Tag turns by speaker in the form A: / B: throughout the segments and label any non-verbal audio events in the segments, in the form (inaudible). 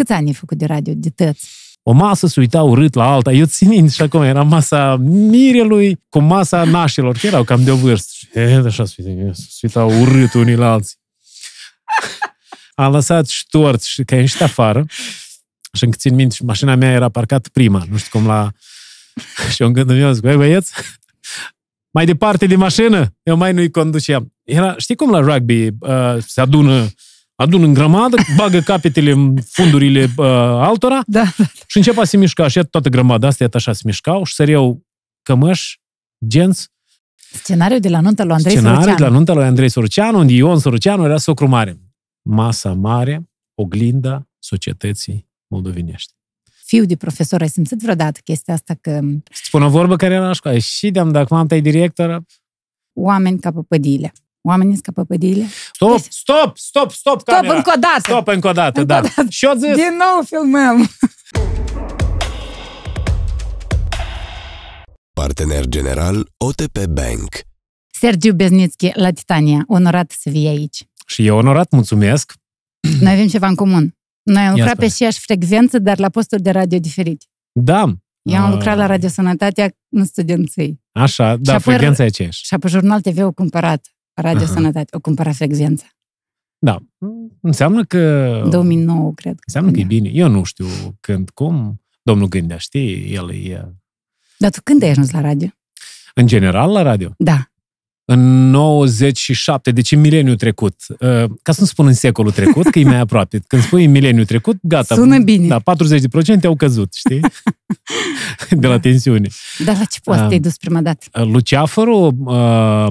A: Câți ani ai făcut de radio, de tăți?
B: O masă se uita urât la alta. Eu țin minte și acum era masa mirelui cu masa nașilor, că erau cam de o vârstă. E, așa se uita, urât unii la alții. (laughs) Am lăsat torți și că ai afară și încă țin minte și mașina mea era parcat prima, nu știu cum la... (laughs) și eu în gândul meu zic, băi băieți, mai departe de mașină, eu mai nu-i conduceam. Era, știi cum la rugby uh, se adună adun în grămadă, bagă capetele în fundurile uh, altora da, da. da. și începe să se mișca. Și toată grămada asta, iată așa, se mișcau și săreau cămăși, genți.
A: Scenariul de la nunta lui Andrei Scenariul Soruceanu. de la
B: nunta lui Andrei Soruceanu, unde Ion Soruceanu era socru mare. Masa mare, oglinda societății moldovenești.
A: Fiul de profesor, ai simțit vreodată chestia asta că...
B: Spune o vorbă care era la școală. Și de-am, dacă m-am tăi directoră...
A: Oameni ca păpădile. Oamenii scapă pădiile.
B: Păi stop, stop, stop, stop camera. Stop, încă o dată. Stop, încă o dată, încă da. Dată. Și-o zis... Din
A: nou filmăm.
B: Partener general OTP Bank.
A: Sergiu Beznițchi la Titania. Onorat să vii aici.
B: Și eu onorat, mulțumesc.
A: Noi avem ceva în comun. Noi am lucrat pe aceeași frecvență, dar la posturi de radio diferite.
B: Da. Eu am ah. lucrat la
A: Radio Sănătatea în studenții. Așa, da, frecvența e aceeași. Și apoi Jurnal TV ul cumpărat. Radio mhm. Sănătate. O cumpără frecvența.
B: Da. Înseamnă că...
A: 2009, cred. Că înseamnă că e
B: da. bine. Eu nu știu când, cum. Domnul gândea, știi, el e...
A: Dar tu când ai ajuns la radio?
B: În general la radio? Da în 97, deci în mileniul trecut. Uh, ca să nu spun în secolul trecut, că e mai aproape. Când spui în mileniul trecut, gata. Sună bine. Da, 40% au căzut, știi? (laughs) De la da. tensiune.
A: Da, la ce post uh, te-ai dus prima dată?
B: Uh, Luceafărul,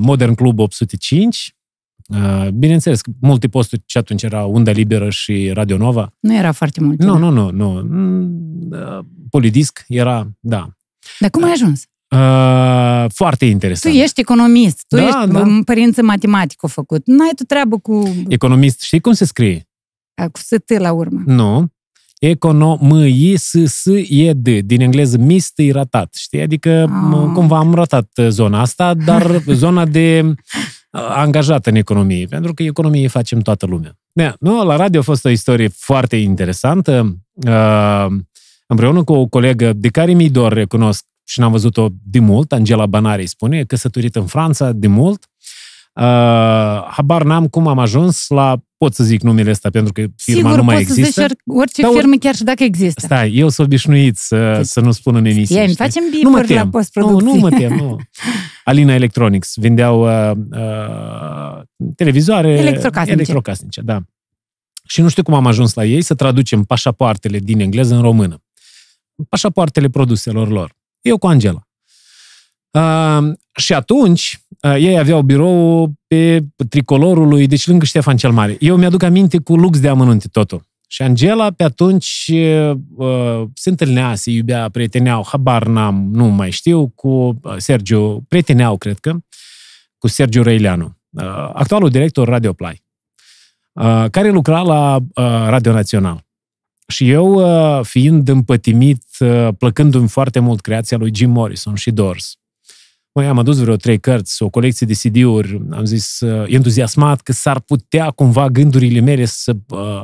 B: Modern Club 805, Bineînțeles, multe posturi și atunci era Unda Liberă și Radio Nova.
A: Nu era foarte mult. Da. Nu, nu,
B: nu, nu. Mm, Polidisc era, da.
A: Dar cum ai da. ajuns?
B: Uh, foarte interesant.
A: Tu ești economist, tu da, ești da. părință matematică făcut. N-ai tu treabă cu...
B: Economist, știi cum se scrie?
A: Cu st la urmă.
B: Nu. i s, s, e, d. Din engleză, mist, e ratat, știi? Adică oh. cumva am ratat uh, zona asta, dar (laughs) zona de uh, angajat în economie, pentru că economie facem toată lumea. Da, nu, la radio a fost o istorie foarte interesantă. Uh, împreună cu o colegă de care mi-i dor, recunosc, și n-am văzut-o de mult, Angela Banari spune, căsătorită în Franța de mult. Uh, habar n-am cum am ajuns la, pot să zic numele ăsta, pentru că firma Sigur, nu mai există. Sigur, poți să zici orice Dar, firmă,
A: chiar și dacă există.
B: Stai, eu sunt s-o obișnuit să, deci, să nu spun în emisie. Ei,
A: facem nu mă tem. la postproducție. Nu, nu mă tem, nu.
B: (laughs) Alina Electronics, vindeau uh, uh, televizoare electrocasnice. electrocasnice, da. Și nu știu cum am ajuns la ei să traducem pașapoartele din engleză în română. Pașapoartele produselor lor. Eu cu Angela. Uh, și atunci, uh, ei aveau birou pe tricolorului, deci lângă Ștefan cel Mare. Eu mi-aduc aminte cu lux de amănunte totul. Și Angela pe atunci uh, se întâlnea, se iubea, prieteneau, habar n-am, nu mai știu, cu Sergiu, prieteneau, cred că, cu Sergiu Răileanu, uh, actualul director Radio Play, uh, care lucra la uh, Radio Național. Și eu, uh, fiind împătimit, uh, plăcându-mi foarte mult creația lui Jim Morrison și Doors, Măi, am adus vreo trei cărți, o colecție de CD-uri, am zis uh, entuziasmat că s-ar putea cumva gândurile mele să...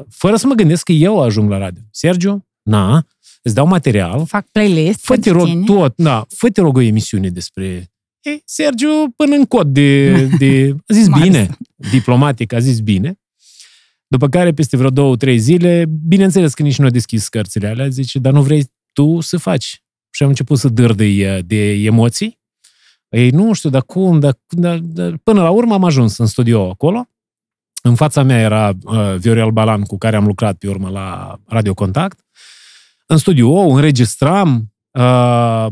B: Fără să mă gândesc că eu ajung la radio. Sergiu, na, îți dau material.
A: Fac playlist. Fă-te rog
B: tot, na, fă-te rog o emisiune despre... Ei, Sergiu, până în cod de... (laughs) de a zis bine, diplomatic, a zis bine. După care, peste vreo două, trei zile, bineînțeles că nici nu a deschis cărțile alea, zice, dar nu vrei tu să faci. Și am început să dâr de, de emoții. Ei, nu știu, dar cum, dar, dar, dar... Până la urmă am ajuns în studio acolo. În fața mea era uh, Viorel Balan, cu care am lucrat pe urmă la Radio Contact. În studio înregistram uh,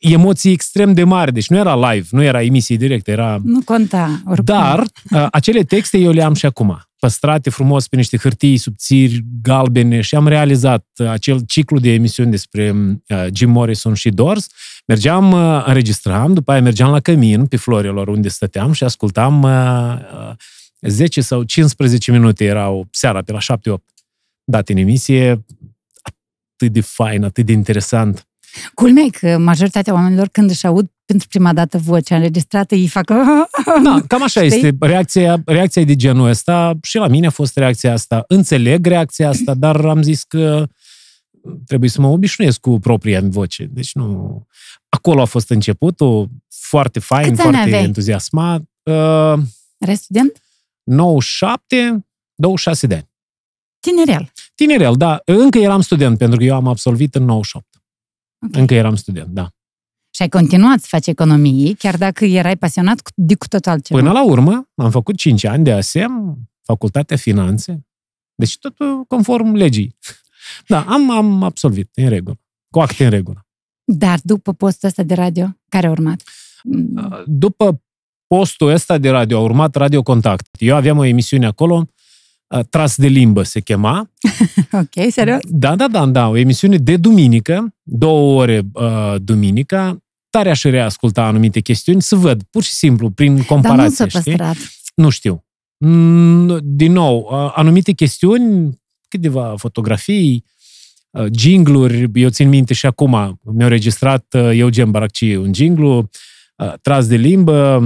B: emoții extrem de mari, deci nu era live, nu era emisie directă, era...
A: Nu conta, oricum. Dar
B: uh, acele texte eu le am și acum păstrate frumos pe niște hârtii subțiri, galbene și am realizat uh, acel ciclu de emisiuni despre uh, Jim Morrison și Doors. Mergeam, uh, înregistram, după aia mergeam la cămin pe Florilor unde stăteam și ascultam 10 sau 15 minute erau seara, pe la 7-8 date în emisie, atât de fain, atât de interesant.
A: Culmea că majoritatea oamenilor când își aud pentru prima dată vocea înregistrată, ei fac... (laughs) Da, cam așa este.
B: Reacția, reacția de genul ăsta și la mine a fost reacția asta. Înțeleg reacția asta, dar am zis că trebuie să mă obișnuiesc cu propria mi voce. Deci nu... Acolo a fost începutul, foarte fain, Câți foarte entuziasmat. Uh,
A: Erai student?
B: 97, 26 de ani. Tinerel. Tinerel, da. Încă eram student, pentru că eu am absolvit în 98. Okay. Încă eram student, da.
A: Și ai continuat să faci economii, chiar dacă erai pasionat de cu totul altceva. Până
B: la urmă, am făcut 5 ani de ASEM, facultatea finanțe, deci totul conform legii. (laughs) Da, am, am absolvit, în regulă, cu acte în regulă.
A: Dar după postul ăsta de radio, care a urmat?
B: După postul ăsta de radio, a urmat Radio Contact. Eu aveam o emisiune acolo Tras de limbă se chema.
A: (laughs) ok, serios?
B: Da, da, da, da. O emisiune de duminică, două ore uh, duminică, Tare aș reasculta anumite chestiuni să văd, pur și simplu, prin comparație. Dar nu s-a păstrat. Știi? Nu știu. Mm, din nou, anumite chestiuni, câteva fotografii, jingluri, eu țin minte și acum, mi-au registrat eu Gen Baracci un jinglu, tras de limbă,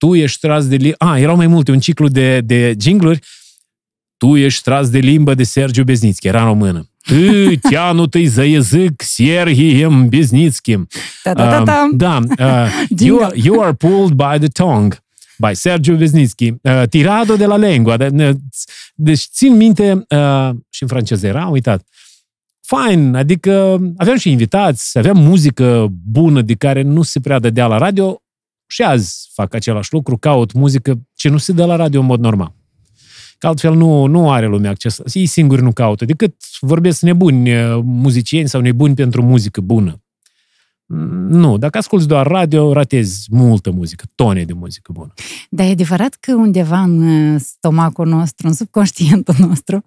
B: tu ești tras de... limbă. ah, erau mai multe, un ciclu de, de jingluri. Tu ești tras de limbă de Sergiu Beznițchi, era în română. Тянутый за язык Sergiem Безницким.
A: Da. da, da, um,
B: da. Uh, (laughs) you are pulled by the tongue. By Sergiu Beznicki. Uh, tirado de la lengua. De, deci țin minte, uh, și în franceză era, am uitat. Fine, adică aveam și invitați, aveam muzică bună de care nu se prea dădea la radio, și azi fac același lucru, caut muzică ce nu se dă la radio în mod normal. Că altfel nu, nu are lumea acces. Ei singuri nu caută, decât vorbesc nebuni eh, muzicieni sau nebuni pentru muzică bună. Mm, nu, dacă asculți doar radio, ratezi multă muzică, tone de muzică bună.
A: Dar e adevărat că undeva în eh, stomacul nostru, în subconștientul (laughs) nostru,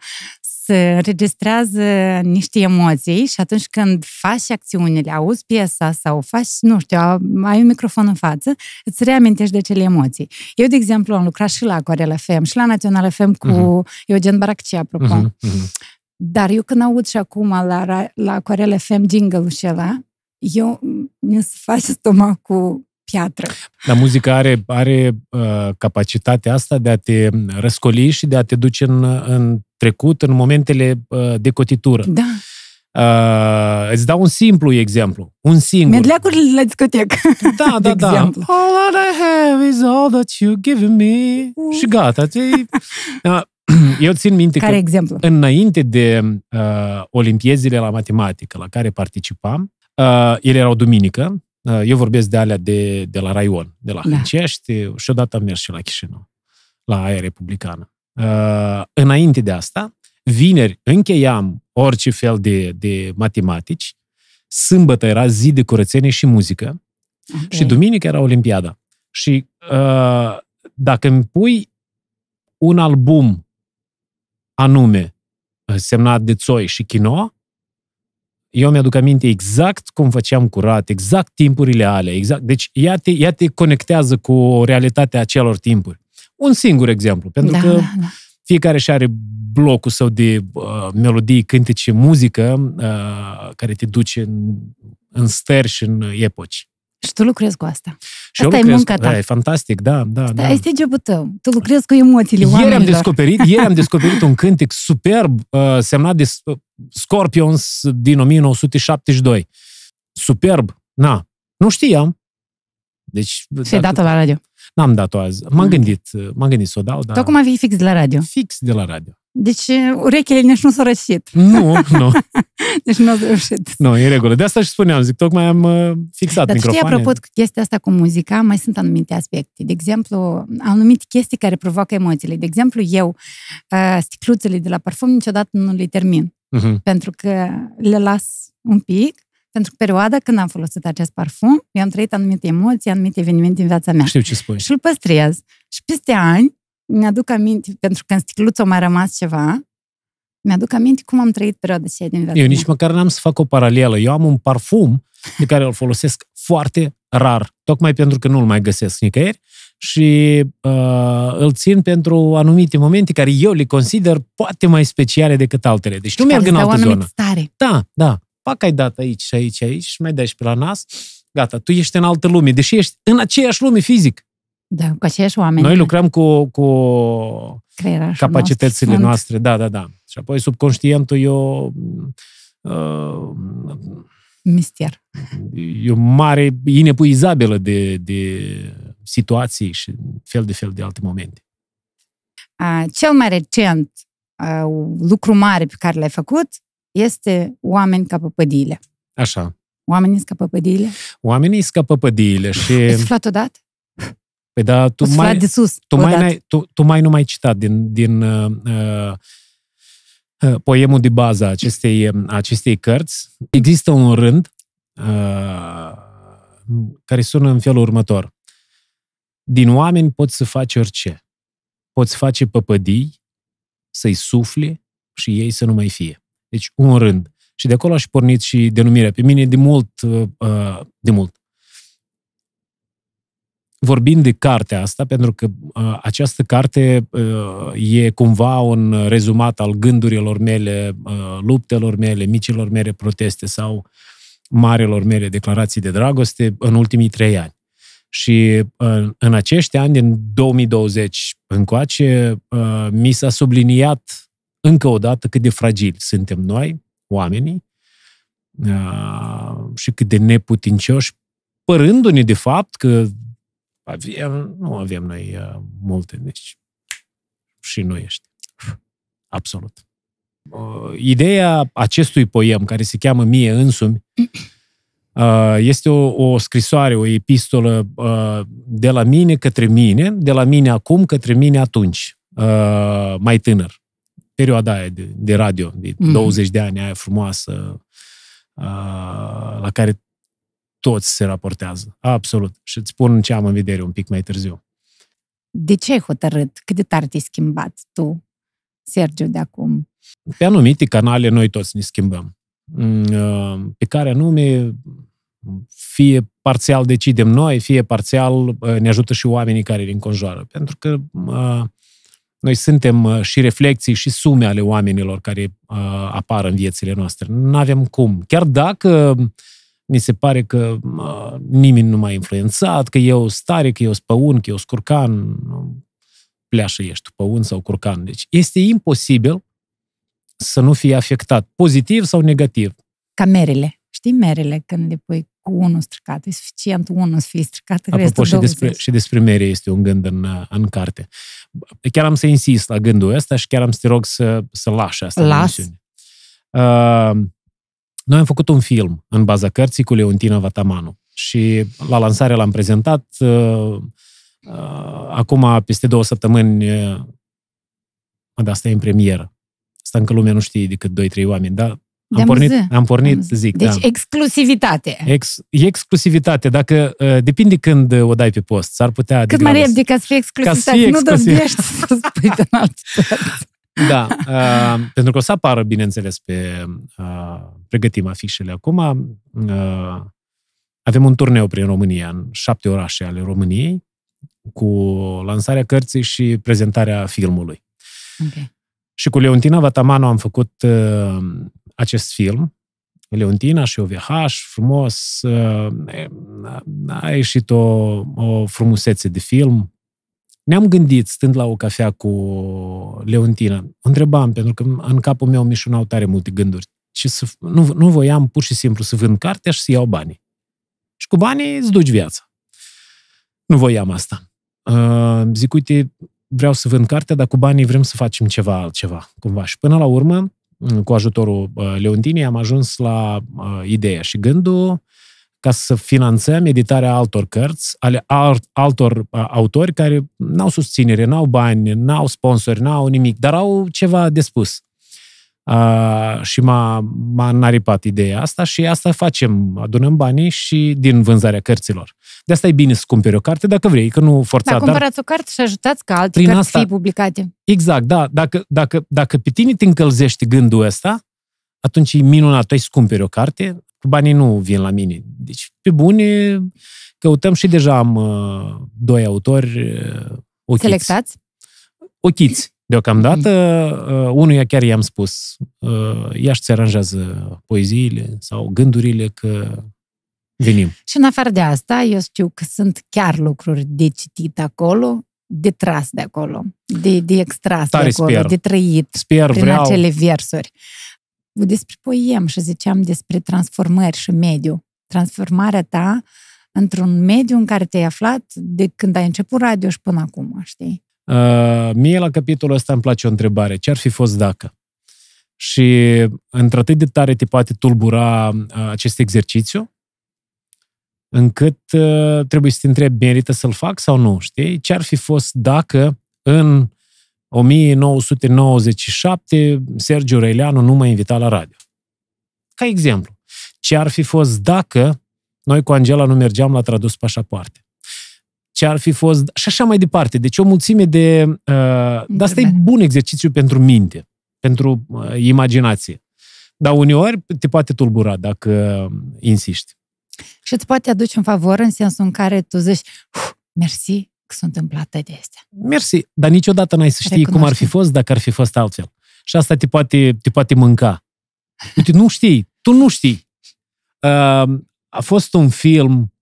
A: să registrează niște emoții și atunci când faci acțiunile, auzi piesa sau faci, nu știu, ai un microfon în față, îți reamintești de cele emoții. Eu, de exemplu, am lucrat și la Aquarela FM și la Național FM cu uh-huh. Eugen Baracci, apropo. Uh-huh. Uh-huh. Dar eu când aud și acum la, la Aquarela FM jingle-ul ăla, eu mi se face stomacul piatră.
B: Dar muzica are, are uh, capacitatea asta de a te răscoli și de a te duce în, în trecut, în momentele uh, de cotitură. Da. Uh, îți dau un simplu exemplu. Un singur. Medleacurile la discotecă. (laughs) Da, da, da, da. All that I have is all that you give me. Uh. Și gata. Uh, (laughs) (clears throat) eu țin minte care că exemplu? înainte de uh, olimpiezile la matematică la care participam, uh, ele erau duminică, Eh, eu vorbesc de alea de, de la Raion, de la da. Hâncești, da. și odată am mers și la Chișinău, la Aia Republicană. Eh, înainte de asta, vineri încheiam orice fel de, de matematici, sâmbătă era zi de curățenie și muzică okay. și duminică era Olimpiada. Și eh, dacă îmi pui un album anume semnat de Țoi și Chinoa, eu mi-aduc aminte exact cum făceam curat, exact timpurile alea, exact. Deci ea te, ea te conectează cu realitatea acelor timpuri. Un singur exemplu, pentru da, că da, da. fiecare și are blocul său de uh, melodii, cântece, muzică uh, care te duce în, în stări și în epoci.
A: Și tu lucrezi cu asta. Și asta e munca ta. Da, e
B: fantastic, da, da, asta da. Este
A: jobul tău. Tu lucrezi cu emoțiile ieri oamenilor. Am descoperit, ieri am
B: descoperit un cântec superb uh, semnat de Scorpions din 1972. Superb. Na,
A: nu știam.
B: Deci, și ai dat-o la radio? N-am dat-o azi. M-am gândit, uh, m-am gândit să o dau, dar... Tocmai
A: vii fix de la radio. Fix de la radio. Deci urechile nici nu s-au răsit. Nu, nu. (laughs) deci nu au reușit.
B: Nu, e regulă. De asta și spuneam, zic, tocmai am uh, fixat Dar microfoane. Dar apropo
A: cu chestia asta cu muzica, mai sunt anumite aspecte. De exemplu, anumite chestii care provoacă emoțiile. De exemplu, eu uh, sticluțele de la parfum niciodată nu le termin. Uh-huh. Pentru că le las un pic pentru că perioada când am folosit acest parfum, eu am trăit anumite emoții, anumite evenimente în viața mea. Știu ce spui. Și îl păstrez. Și peste ani, mi-aduc aminte, pentru că în sticluță mai rămas ceva, mi-aduc aminte cum am trăit perioada aceea din viața Eu nici
B: măcar n-am să fac o paralelă. Eu am un parfum pe care îl folosesc foarte rar, tocmai pentru că nu-l mai găsesc nicăieri și uh, îl țin pentru anumite momente care eu le consider poate mai speciale decât altele. Deci nu merg în altă zonă.
A: Stare. Da,
B: da. Pac ai dat aici și aici, aici și mai dai și pe la nas. Gata, tu ești în altă lume, deși ești în aceeași lume fizic.
A: Da, cu aceiași oameni. Noi lucrăm
B: cu, cu capacitățile noastre. noastre. Da, da, da. Și apoi subconștientul e o... Uh, Mister. E o mare inepuizabilă de, de situații și fel de fel de alte momente.
A: A, cel mai recent a, lucru mare pe care l-ai făcut este oameni ca păpădiile. Așa. Oamenii scapă pădiile?
B: Oamenii scapă pădiile și... Ai suflat odată? Păi da, tu mai, de sus, tu, mai ai tu, tu mai nu mai citat din, din uh, uh, poemul de bază acestei, acestei cărți. Există un rând uh, care sună în felul următor. Din oameni poți să faci orice. Poți face păpădii, să-i sufle și ei să nu mai fie. Deci un rând. Și de acolo aș pornit și denumirea. Pe mine de mult, uh, uh, de mult, vorbind de cartea asta, pentru că uh, această carte uh, e cumva un rezumat al gândurilor mele, uh, luptelor mele, micilor mele proteste sau marelor mele declarații de dragoste în ultimii trei ani. Și uh, în acești ani, din 2020 încoace, uh, mi s-a subliniat încă o dată cât de fragili suntem noi, oamenii, uh, și cât de neputincioși, părându-ne de fapt că avem, nu avem noi uh, multe, deci și nu ești. (laughs) Absolut. Uh, ideea acestui poem, care se cheamă Mie însumi, (clears throat) uh, este o, o scrisoare, o epistolă uh, de la mine către mine, de la mine acum către mine atunci, uh, mai tânăr. Perioada aia de, de radio, de mm. 20 de ani, aia frumoasă, uh, la care toți se raportează. Absolut. Și îți spun ce am în vedere un pic mai târziu.
A: De ce ai hotărât? Cât de tare te schimbat tu, Sergiu, de acum?
B: Pe anumite canale noi toți ne schimbăm. Mm, uh, pe care anume fie parțial decidem noi, fie parțial uh, ne ajută și oamenii care îi înconjoară. Pentru că uh, noi suntem și reflexii și sume ale oamenilor care apar în viețile noastre. Nu avem cum. Chiar dacă uh, mi se pare că mă, nimeni nu m-a influențat, că eu stare, că eu spăun, că eu scurcan, pleașă ești, păun sau curcan. Deci este imposibil să nu fie afectat, pozitiv sau negativ.
A: Ca merele. Știi merele când le pui cu unul stricat. E suficient unul să fie stricat. Apropo, și despre,
B: și despre mere este un gând în, în carte. Chiar am să insist la gândul ăsta și chiar am să te rog să, să lași asta. Las. Uh, noi am făcut un film în baza cărții cu Leontina Vatamanu și la lansare l-am prezentat. Uh, uh, acum, peste două săptămâni, uh, mă, da, asta e în premieră. Asta încă lumea nu știe decât 2-3 oameni, dar am de pornit, muză. am pornit, zic, Deci da.
A: exclusivitate.
B: Ex, e exclusivitate. Dacă, uh, depinde când o dai pe post, s-ar putea... Cât adică mai repede
A: ca să fie exclusivitate, ca să fie nu exclusiv. să spui de
B: da, uh, pentru că o să apară, bineînțeles, pe uh, pregătim afișele acum. Uh, avem un turneu prin România, în șapte orașe ale României, cu lansarea cărții și prezentarea filmului. Okay. Și cu Leontina Vatamano am făcut uh, acest film, Leontina și OVH, frumos, uh, a ieșit o, o frumusețe de film, ne-am gândit, stând la o cafea cu Leontina, întrebam, pentru că în capul meu mișunau tare multe gânduri. Și să, nu, nu voiam pur și simplu să vând cartea și să iau banii. Și cu banii îți duci viața. Nu voiam asta. Uh, zic, uite, vreau să vând cartea, dar cu banii vrem să facem ceva altceva, cumva. Și până la urmă, cu ajutorul uh, Leontinei, am ajuns la uh, ideea și gândul ca să finanțăm editarea altor cărți, ale altor autori care n-au susținere, n-au bani, n-au sponsori, n-au nimic, dar au ceva de spus. Uh, și m-a, m-a naripat ideea asta și asta facem, adunăm banii și din vânzarea cărților. De asta e bine să cumperi o carte dacă vrei, că nu forțat. Da, cumpărați
A: dar... o carte și ajutați ca alte cărți asta... fie publicate.
B: Exact, da. Dacă, dacă, dacă pe tine te încălzești gândul ăsta, atunci e minunat. Tu ai să cumperi o carte, banii nu vin la mine. Deci, pe bune, căutăm și deja am uh, doi autori uh, ochiți. Selectați? Ochiți, deocamdată. Mhm. Uh, unuia chiar i-am spus, uh, ea și-ți aranjează poeziile sau gândurile că venim.
A: Și în afară de asta, eu știu că sunt chiar lucruri de citit acolo, de tras de acolo, de, de extras Tare de acolo, sper. de trăit sper, prin vreau. acele versuri despre poem și ziceam despre transformări și mediu. Transformarea ta într-un mediu în care te-ai aflat de când ai început radio și până acum, știi?
B: Uh, mie la capitolul ăsta îmi place o întrebare. Ce ar fi fost dacă? Și într-atât de tare te poate tulbura uh, acest exercițiu, încât uh, trebuie să te întrebi, merită să-l fac sau nu, știi? Ce ar fi fost dacă în 1997, Sergiu Reileanu nu mă invita la radio. Ca exemplu, ce ar fi fost dacă noi cu Angela nu mergeam la tradus pașapoarte? ce ar fi fost, și așa mai departe. Deci o mulțime de... Uh, dar asta e bun exercițiu pentru minte, pentru uh, imaginație. Dar uneori te poate tulbura dacă insiști.
A: Și îți poate aduce un favor în sensul în care tu zici, mersi, sunt întâmplate de astea.
B: Mersi, dar niciodată n-ai să știi Recunoști. cum ar fi fost dacă ar fi fost altfel. Și asta te poate, te poate mânca. Uite, nu știi, tu nu știi. Uh, a fost un film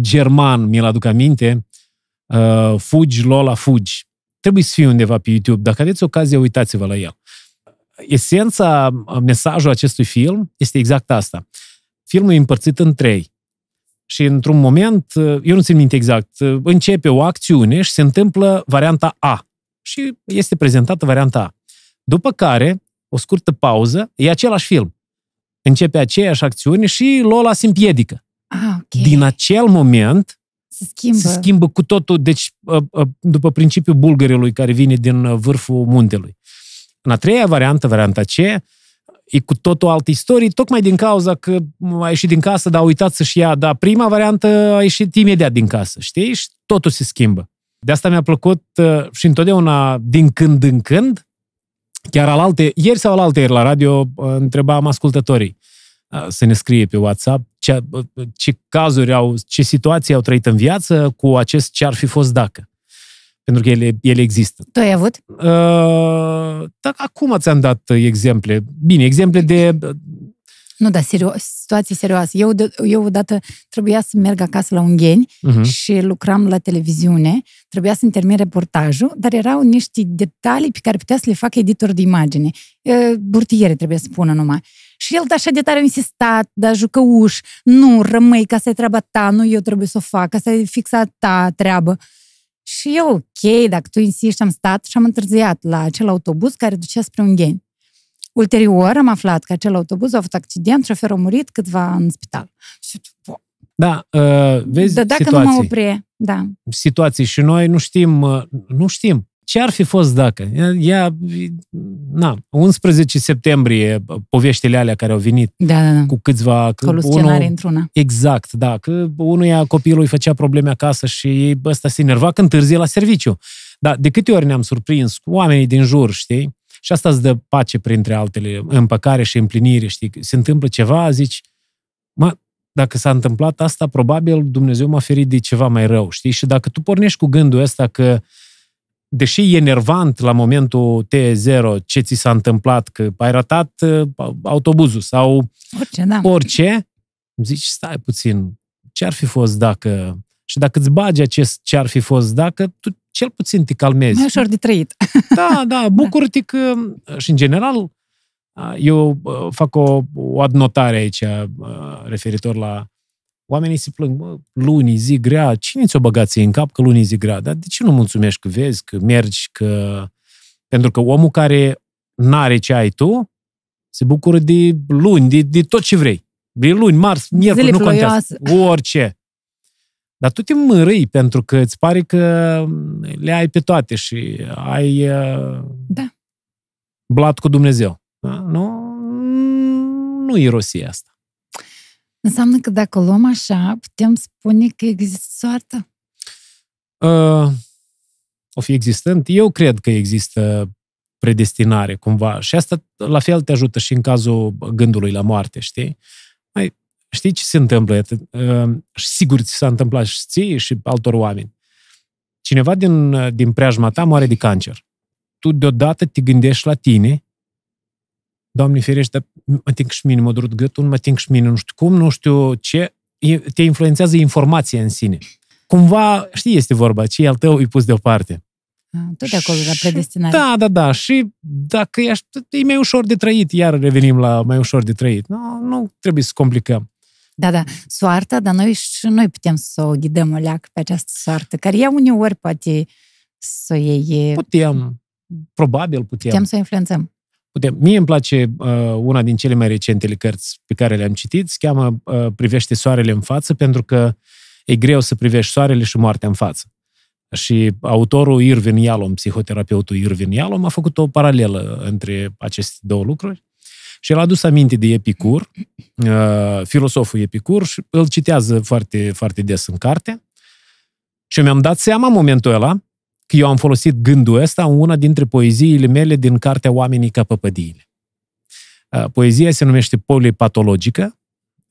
B: german, mi-l aduc aminte, uh, Fugi, Lola, Fugi. Trebuie să fie undeva pe YouTube. Dacă aveți ocazia, uitați-vă la el. Esența, mesajul acestui film este exact asta. Filmul e împărțit în trei și într-un moment, uh, eu nu țin minte exact, uh, începe o acțiune și se întâmplă varianta A. Și este prezentată varianta A. După care, o scurtă pauză, e același film. Începe aceeași acțiune și Lola se împiedică. Ah, okay. Din acel moment,
A: se schimbă. se schimbă
B: cu totul, deci uh, după principiul bulgărilui care vine din vârful muntelui. În a treia variantă, varianta C, e cu tot o altă istorie, tocmai din cauza că a ieșit din casă, dar a uitat să-și ia, dar prima variantă a ieșit imediat din casă, știi? Și totul se schimbă. De asta mi-a plăcut uh, și întotdeauna, din când în când, chiar alte, ieri sau alte ieri la radio, uh, întrebam ascultătorii uh, să ne scrie pe WhatsApp ce, ce cazuri au, ce situații au trăit în viață cu acest ce ar fi fost dacă pentru că ele, ele există. Tu ai avut? Uh, dar acum ți-am dat exemple. Bine, exemple de...
A: Nu, dar serio- situații serioase. Eu, de, eu odată trebuia să merg acasă la Ungheni uh-huh. și lucram la televiziune. Trebuia să-mi termin reportajul, dar erau niște detalii pe care putea să le fac editor de imagine. Burtiere trebuie să pună numai. Și el da, așa de tare a insistat, da, jucă uș, nu, rămâi, ca să e treaba ta, nu eu trebuie să o fac, ca să e fixa ta treabă. Și e ok, dacă tu insisti, am stat și am întârziat la acel autobuz care ducea spre Ungheni. Ulterior am aflat că acel autobuz a avut accident, șoferul a murit câțiva în spital. Și
B: da, uh, vezi da, dacă situații. nu mă
A: opre, da.
B: Situații și noi nu știm, uh, nu știm. Ce ar fi fost dacă? Ea, na, 11 septembrie, poveștile alea care au venit
A: da, da, da. cu
B: câțiva... Că unu, într-una. Exact, da. Că unuia copilului făcea probleme acasă și ăsta se enerva când târzie la serviciu. Dar de câte ori ne-am surprins cu oamenii din jur, știi? Și asta îți dă pace, printre altele, împăcare și împlinire, știi? Se întâmplă ceva, zici, mă, dacă s-a întâmplat asta, probabil Dumnezeu m-a ferit de ceva mai rău, știi? Și dacă tu pornești cu gândul ăsta că uh, deși e nervant la momentul T0 ce ți s-a întâmplat, că ai ratat uh, autobuzul sau orice, da. orice zici, stai puțin, ce ar fi fost dacă... Și dacă îți bagi acest ce ar fi fost dacă, tu cel puțin te calmezi. Mai ușor de trăit. (laughs) Da, da, da. bucur te că... Uh, și în general, uh, eu fac o, o adnotare aici referitor la Oamenii se plâng, bă, luni, zi grea, cine ți-o băgați în cap că luni, zi grea? Dar de ce nu mulțumești că vezi, că mergi, că... Pentru că omul care n-are ce ai tu, se bucură de luni, de, de tot ce vrei. De luni, marți, miercuri, nu contează. Orice. Dar tu te mărâi pentru că îți pare că le ai pe toate și ai uh, da. blat cu Dumnezeu. Da? Nu, nu e rosie asta.
A: Înseamnă că dacă o luăm așa, putem spune că există soartă?
B: Uh, o fi existent? Eu cred că există predestinare, cumva. Și asta, la fel, te ajută și în cazul gândului la moarte, știi? Mai, știi ce se întâmplă? Uh, și sigur ți s-a întâmplat și ție și altor oameni. Cineva din, din preajma ta moare de cancer. Tu deodată te gândești la tine Doamne ferește, mă ating și mine, mă durut gâtul, mă ating și mine, nu știu cum, nu știu ce, te influențează informația în sine. Cumva, știi, este vorba, ce al tău îi pus deoparte.
A: Tot de acolo, la predestinare.
B: Da, da, da. Și dacă așa, e mai ușor de trăit, iar revenim la mai ușor de trăit.
A: Nu, nu
B: trebuie să complicăm.
A: Da, da. Soarta, dar noi și noi putem să o ghidăm o leac pe această soartă, care ea uneori poate să o iei... Putem.
B: Probabil putem. Putem să o influențăm. Putem. Mie îmi place uh, una din cele mai recentele cărți pe care le-am citit, se cheamă uh, Privește soarele în față, pentru că e greu să privești soarele și moartea în față. Și autorul Irvin Yalom, psihoterapeutul Irvin Yalom, a făcut o paralelă între aceste două lucruri. Și el a adus aminte de Epicur, uh, filosoful Epicur, și îl citează foarte, foarte des în carte. Și mi-am dat seama în momentul ăla că eu am folosit gândul ăsta în una dintre poeziile mele din cartea Oamenii ca păpădiile. Uh, poezia se numește Polipatologică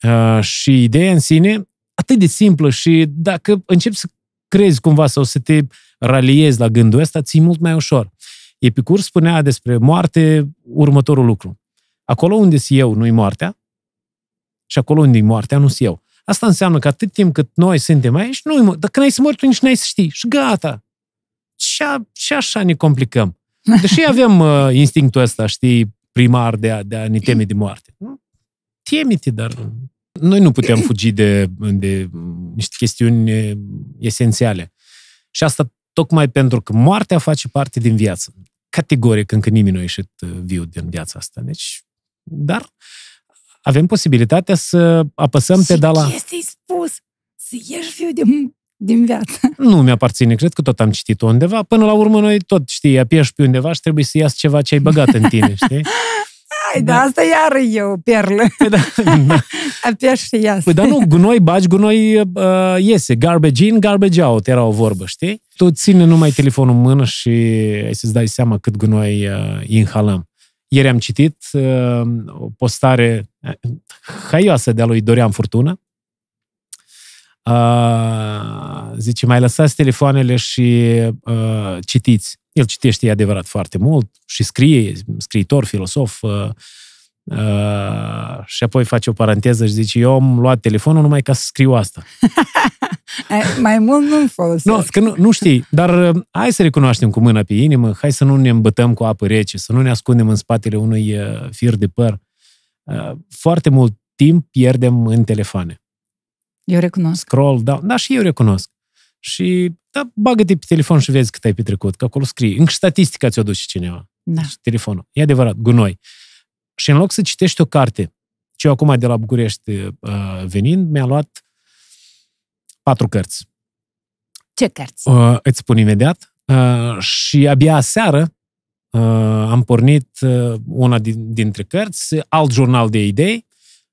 B: uh, și ideea în sine atât de simplă și dacă începi să crezi cumva sau să te raliezi la gândul ăsta, ții mult mai ușor. Epicur spunea despre moarte următorul lucru. Acolo unde sunt eu, nu-i moartea, și acolo unde i moartea, nu s eu. Asta înseamnă că atât timp cât noi suntem aici, nu Dacă n ai să mori, tu nici n-ai să știi. Și gata și, a, și așa ne complicăm. Deși avem uh, instinctul ăsta, știi, primar de a, de a ne teme de moarte. Teme-te, dar noi nu putem fugi de, de niște chestiuni esențiale. Și asta tocmai pentru că moartea face parte din viață. Categoric încă nimeni nu a ieșit uh, viu din viața asta. Deci, dar avem posibilitatea să apăsăm și pedala... Ce
A: spus? Să ieși viu de din viață.
B: (laughs) Nu mi-aparține, cred că tot am citit-o undeva. Până la urmă, noi tot, știi, apeși pe undeva și trebuie să iasă ceva ce ai băgat în tine, (laughs)
A: știi? Hai, da. da, asta iar eu perlă. Păi da, (laughs) da. Apeși și iasă. Păi, dar
B: nu, gunoi bagi, gunoi uh, iese. Garbage in, garbage out era o vorbă, știi? Tu ține numai telefonul în mână și ai să-ți dai seama cât gunoi uh, inhalăm. Ieri am citit uh, o postare uh, haioasă de-a lui Dorian Furtună, Uh, zice, mai lăsați telefoanele și uh, citiți. El citește, e adevărat, foarte mult și scrie, scriitor, filosof. Uh, uh, și apoi face o paranteză și zice, eu am luat telefonul numai ca să scriu asta.
A: (laughs) mai mult nu-mi folosesc.
B: Nu, că nu, nu știi, dar uh, hai să recunoaștem cu mâna pe inimă, hai să nu ne îmbătăm cu apă rece, să nu ne ascundem în spatele unui uh, fir de păr. Uh, foarte mult timp pierdem în telefoane. Eu recunosc. Scroll, da, da, și eu recunosc. Și da, bagă-te pe telefon și vezi cât ai petrecut, că acolo scrie. Încă statistica ți-o duce cineva. Da. Și telefonul. E adevărat, gunoi. Și în loc să citești o carte, ce eu acum de la București uh, venind, mi-a luat patru cărți.
A: Ce cărți? Uh,
B: îți spun imediat. Uh, și abia seară uh, am pornit uh, una din, dintre cărți, alt jurnal de idei,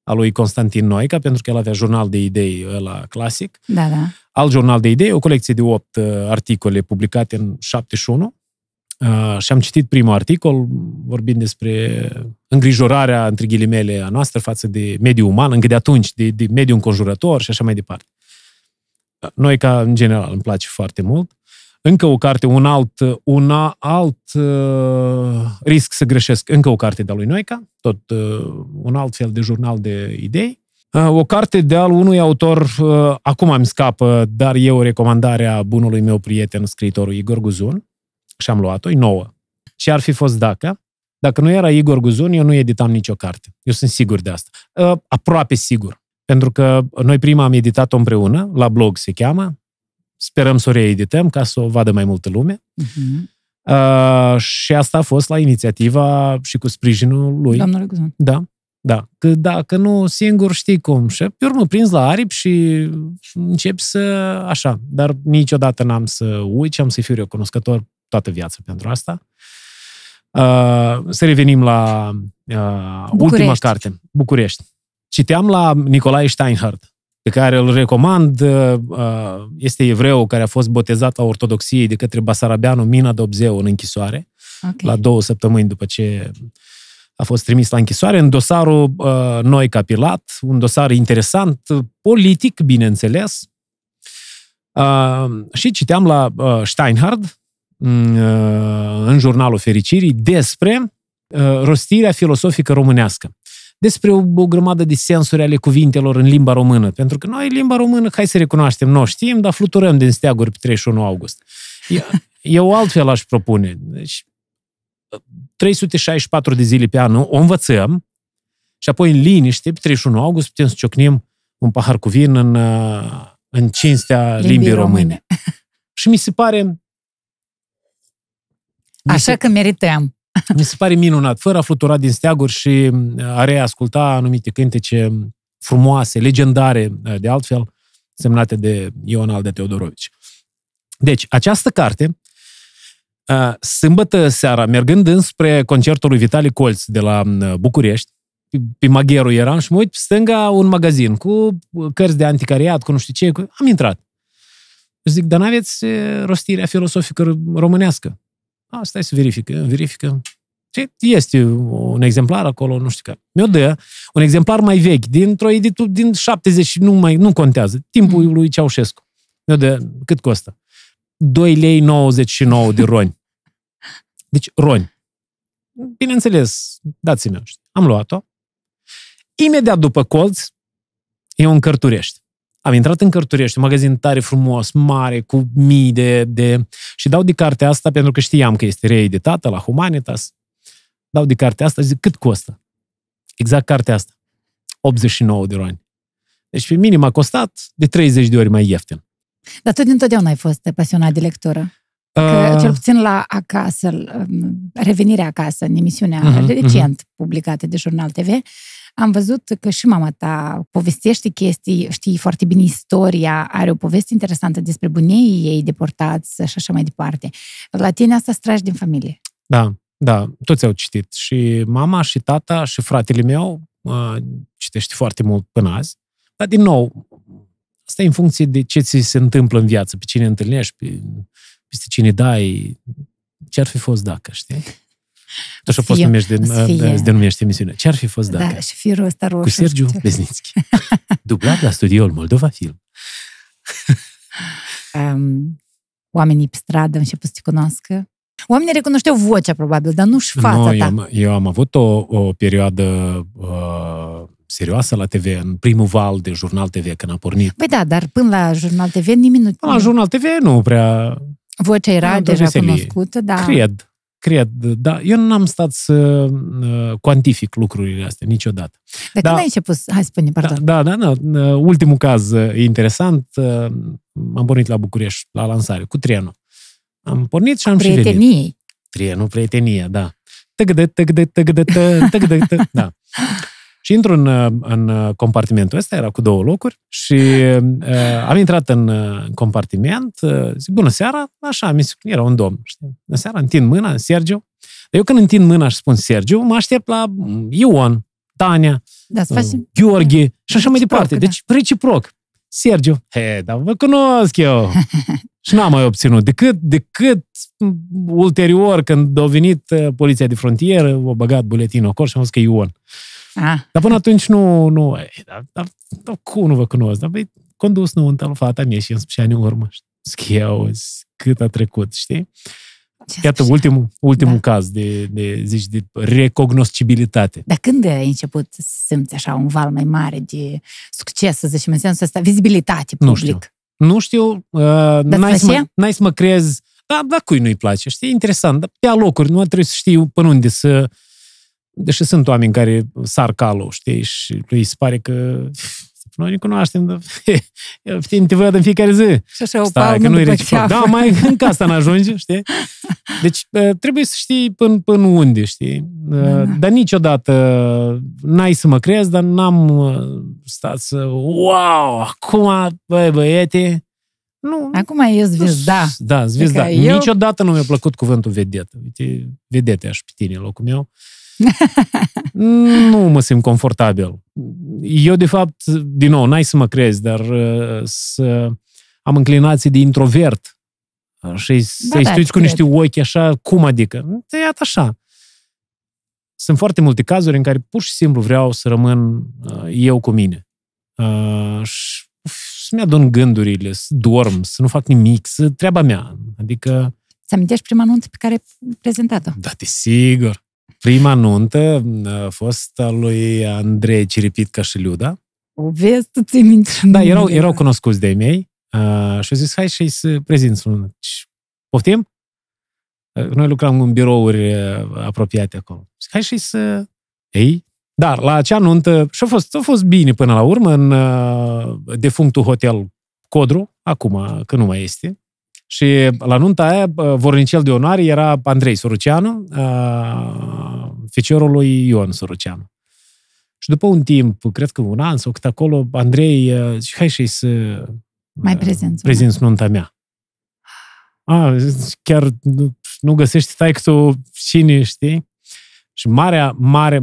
B: a lui Constantin Noica, pentru că el avea jurnal de idei la clasic. Da, da. Alt jurnal de idei, o colecție de 8 uh, articole publicate în 71. Uh, și am citit primul articol vorbind despre îngrijorarea, între ghilimele, a noastră față de mediul uman, încă de atunci, de, de mediul înconjurător și așa mai departe. Noi, ca în general, îmi place foarte mult încă o carte, un alt, un alt uh, risc să greșesc, încă o carte de-a lui Noica, tot uh, un alt fel de jurnal de idei. Uh, o carte de al unui autor, uh, acum îmi scapă, dar e o recomandare a bunului meu prieten, scriitorul Igor Guzun, și am luat-o, e nouă. Și ar fi fost dacă, dacă nu era Igor Guzun, eu nu editam nicio carte. Eu sunt sigur de asta. Uh, aproape sigur. Pentru că noi prima am editat-o împreună, la blog se cheamă, sperăm să o reedităm ca să o vadă mai multă lume. Uh-huh. Uh, și asta a fost la inițiativa și cu sprijinul lui. Doamna Răguzan. Da, da. Că dacă nu singur știi cum. Și pe urmă prins la aripi și încep să... așa. Dar niciodată n-am să uit am să fiu recunoscător toată viața pentru asta. Uh, să revenim la uh, București. ultima carte. București. Citeam la Nicolae Steinhardt pe care îl recomand uh, uh, este evreu care a fost botezat la Ortodoxie de către Basarabeanu Mina Dobzeu în închisoare, okay. la două săptămâni după ce a fost trimis la închisoare, în dosarul uh, Noi Capilat, un dosar interesant, politic, bineînțeles. și citeam la Steinhard, mm, în jurnalul Fericirii, despre rostirea filosofică românească despre o, o grămadă de sensuri ale cuvintelor în limba română. Pentru că noi, limba română, hai să recunoaștem, noi știm, dar fluturăm din steaguri pe 31 august. Eu, eu altfel aș propune. Deci, 364 de zile pe an o învățăm și apoi în liniște, pe 31 august, putem să ciocnim un pahar cu vin în, în cinstea limbii, limbii române. române. și mi se pare... Mi Așa
A: se... că merităm.
B: Mi se pare minunat. Fără a flutura din steaguri și uh, a reasculta anumite cântece frumoase, legendare, uh, de altfel, semnate de Ion Alde Teodorovici. Deci, această carte, uh, sâmbătă seara, mergând înspre concertul lui Vitali Colț de la București, pe Magheru eram și mă uit stânga un magazin cu cărți de anticariat, cu nu știu ce. Cu... Am intrat. Și zic, dar n-aveți rostirea filosofică românească? A, stai să verifică, verifică. Și este un exemplar acolo, nu știu care. Mi-o dă un exemplar mai vechi, dintr-o editură, din 70, nu mai, nu contează, timpul mhm. lui Ceaușescu. Mi-o dă, cât costă? 2 lei 99 de roni. Deci, roni. Bineînțeles, dați-mi Am luat-o. Imediat după colț, e un cărturești am intrat în Cărturești, un magazin tare frumos, mare, cu mii de, de... Și dau de cartea asta pentru că știam că este reeditată la Humanitas. Dau de cartea asta și zic, cât costă? Exact cartea asta. 89 de roani. Deci pe minim a costat de 30 de ori mai
A: ieftin. Dar tot întotdeauna ai fost pasionat de lectură.
B: Că, uh. cel
A: puțin la acasă, revenirea acasă, în emisiunea uh-huh, recent uh-huh. publicată de Jurnal TV, am văzut că și mama ta povestește chestii, știi foarte bine istoria, are o poveste interesantă despre bunii ei deportați și așa mai departe. La tine asta stragi din familie.
B: Da, da, toți au citit. Și mama, și tata, și fratele meu citește foarte mult până azi. Dar, din nou, asta e în funcție de ce ți se întâmplă în viață, pe cine întâlnești, pe, peste cine dai, ce ar fi fost dacă, știi?
A: Tu și-a fost numești, de,
B: denumești emisiunea. Ce ar fi fost da, dacă? Da, și
A: firul ăsta roșu. Cu Sergiu Besnițchi.
B: (laughs) Dublat la studioul Moldova Film.
A: um, oamenii pe stradă și să te cunoască. Oamenii recunoșteau vocea, probabil, dar nu și fața no, ta. Eu am,
B: eu am avut o, o perioadă uh, serioasă la TV, în primul val de Jurnal TV, când a pornit. Păi
A: da, dar până la Jurnal TV nimeni nu... La
B: Jurnal TV nu prea...
A: Vocea era deja cunoscută, da.
B: Cred. Cred, da. Eu n-am stat să cuantific lucrurile astea niciodată.
A: Dar da, când ai început? Hai, spune, pardon.
B: Da, da, da. da. Ultimul caz interesant. Am pornit la București, la lansare, cu trenul. Am pornit și am prietenie. și venit. Prietenie. Trenul, prietenie, da. Tăgădă, tăgădă, tăgădă, tăgădă, tăgădă, da. Și intru în, uh, în uh, compartimentul ăsta, era cu două locuri, și uh, am intrat în, uh, în compartiment, uh, zic, bună seara, așa, mi era un domn, știi? În seara întind mâna, Sergiu. Eu când întind mâna și spun Sergiu, mă aștept la mm, Ion, Tania, da, uh, Gheorghe și așa mai departe. Da. Deci, reciproc. Sergiu, he, dar vă cunosc eu. (laughs) și n-am mai obținut. Decât, decât mm, ulterior, când a venit poliția de frontieră, a băgat buletinul acolo și am zis că Ion. Ah. Dar până atunci nu, nu, dar, dar, dar, cum nu vă cunosc? Dar, băi, condus nu întâlnă fata mea și 11 ani în urmă. Schiau, cât a trecut, știi? Ce Iată, ultimul, ultimul da. caz de, de, zici, de recognoscibilitate.
A: Dar când ai început să simți așa un val mai mare de succes, să zicem, în sensul ăsta, vizibilitate public? Nu știu.
B: Nu știu. Uh, n-ai, să mă, n-ai să mă crezi, Da, da, cui nu-i place, știi? Interesant. Dar pe alocuri, nu trebuie să știu până unde să Deși sunt oameni care sar calul, știi, și îi se pare că noi ne cunoaștem, dar (laughs) știi, te văd în fiecare zi. Și așa, o Stai, că nu e Da, mai (laughs) încă asta n-ajunge, știi? Deci uh, trebuie să știi până, până unde, știi? Uh, da, da. Dar niciodată n-ai să mă crezi, dar n-am uh, stat să... Wow! Acum, băi, băiete,
A: nu. Acum e zvizda. Da, zvizda. Adică da. Eu...
B: Niciodată nu mi-a plăcut cuvântul vedetă. Uite, vedete aș pe tine locul meu. (laughs) nu mă simt confortabil. Eu, de fapt, din nou, n-ai să mă crezi, dar uh, să am înclinații de introvert. Și să-i da, cu niște ochi așa, cum adică? Iată așa. Sunt foarte multe cazuri în care pur și simplu vreau să rămân uh, eu cu mine. Uh, și să-mi adun gândurile, să dorm, să nu fac nimic, să treaba mea. Adică...
A: Ți amintești prima nuntă pe care ai prezentat-o? Da,
B: desigur. Prima nuntă a fost a lui Andrei Ciripitca și Liuda.
A: O vezi, tu ți minte. Da, erau, erau
B: cunoscuți de mei uh, și au zis, hai și să prezint un... Poftim? noi lucram în birouri apropiate acolo. Zic, hai și să... Ei? Dar la acea nuntă și-a fost, a fost bine până la urmă în uh, defunctul hotel Codru, acum, că nu mai este, și la nunta aia, vornicel de onoare era Andrei Suruceanu, feciorul lui Ion Suruceanu. Și după un timp, cred că un an sau cât acolo, Andrei zice, hai și să mai prezint prezinți nunta mea. A, chiar nu găsești tai tu cine știi? Și marea, mare,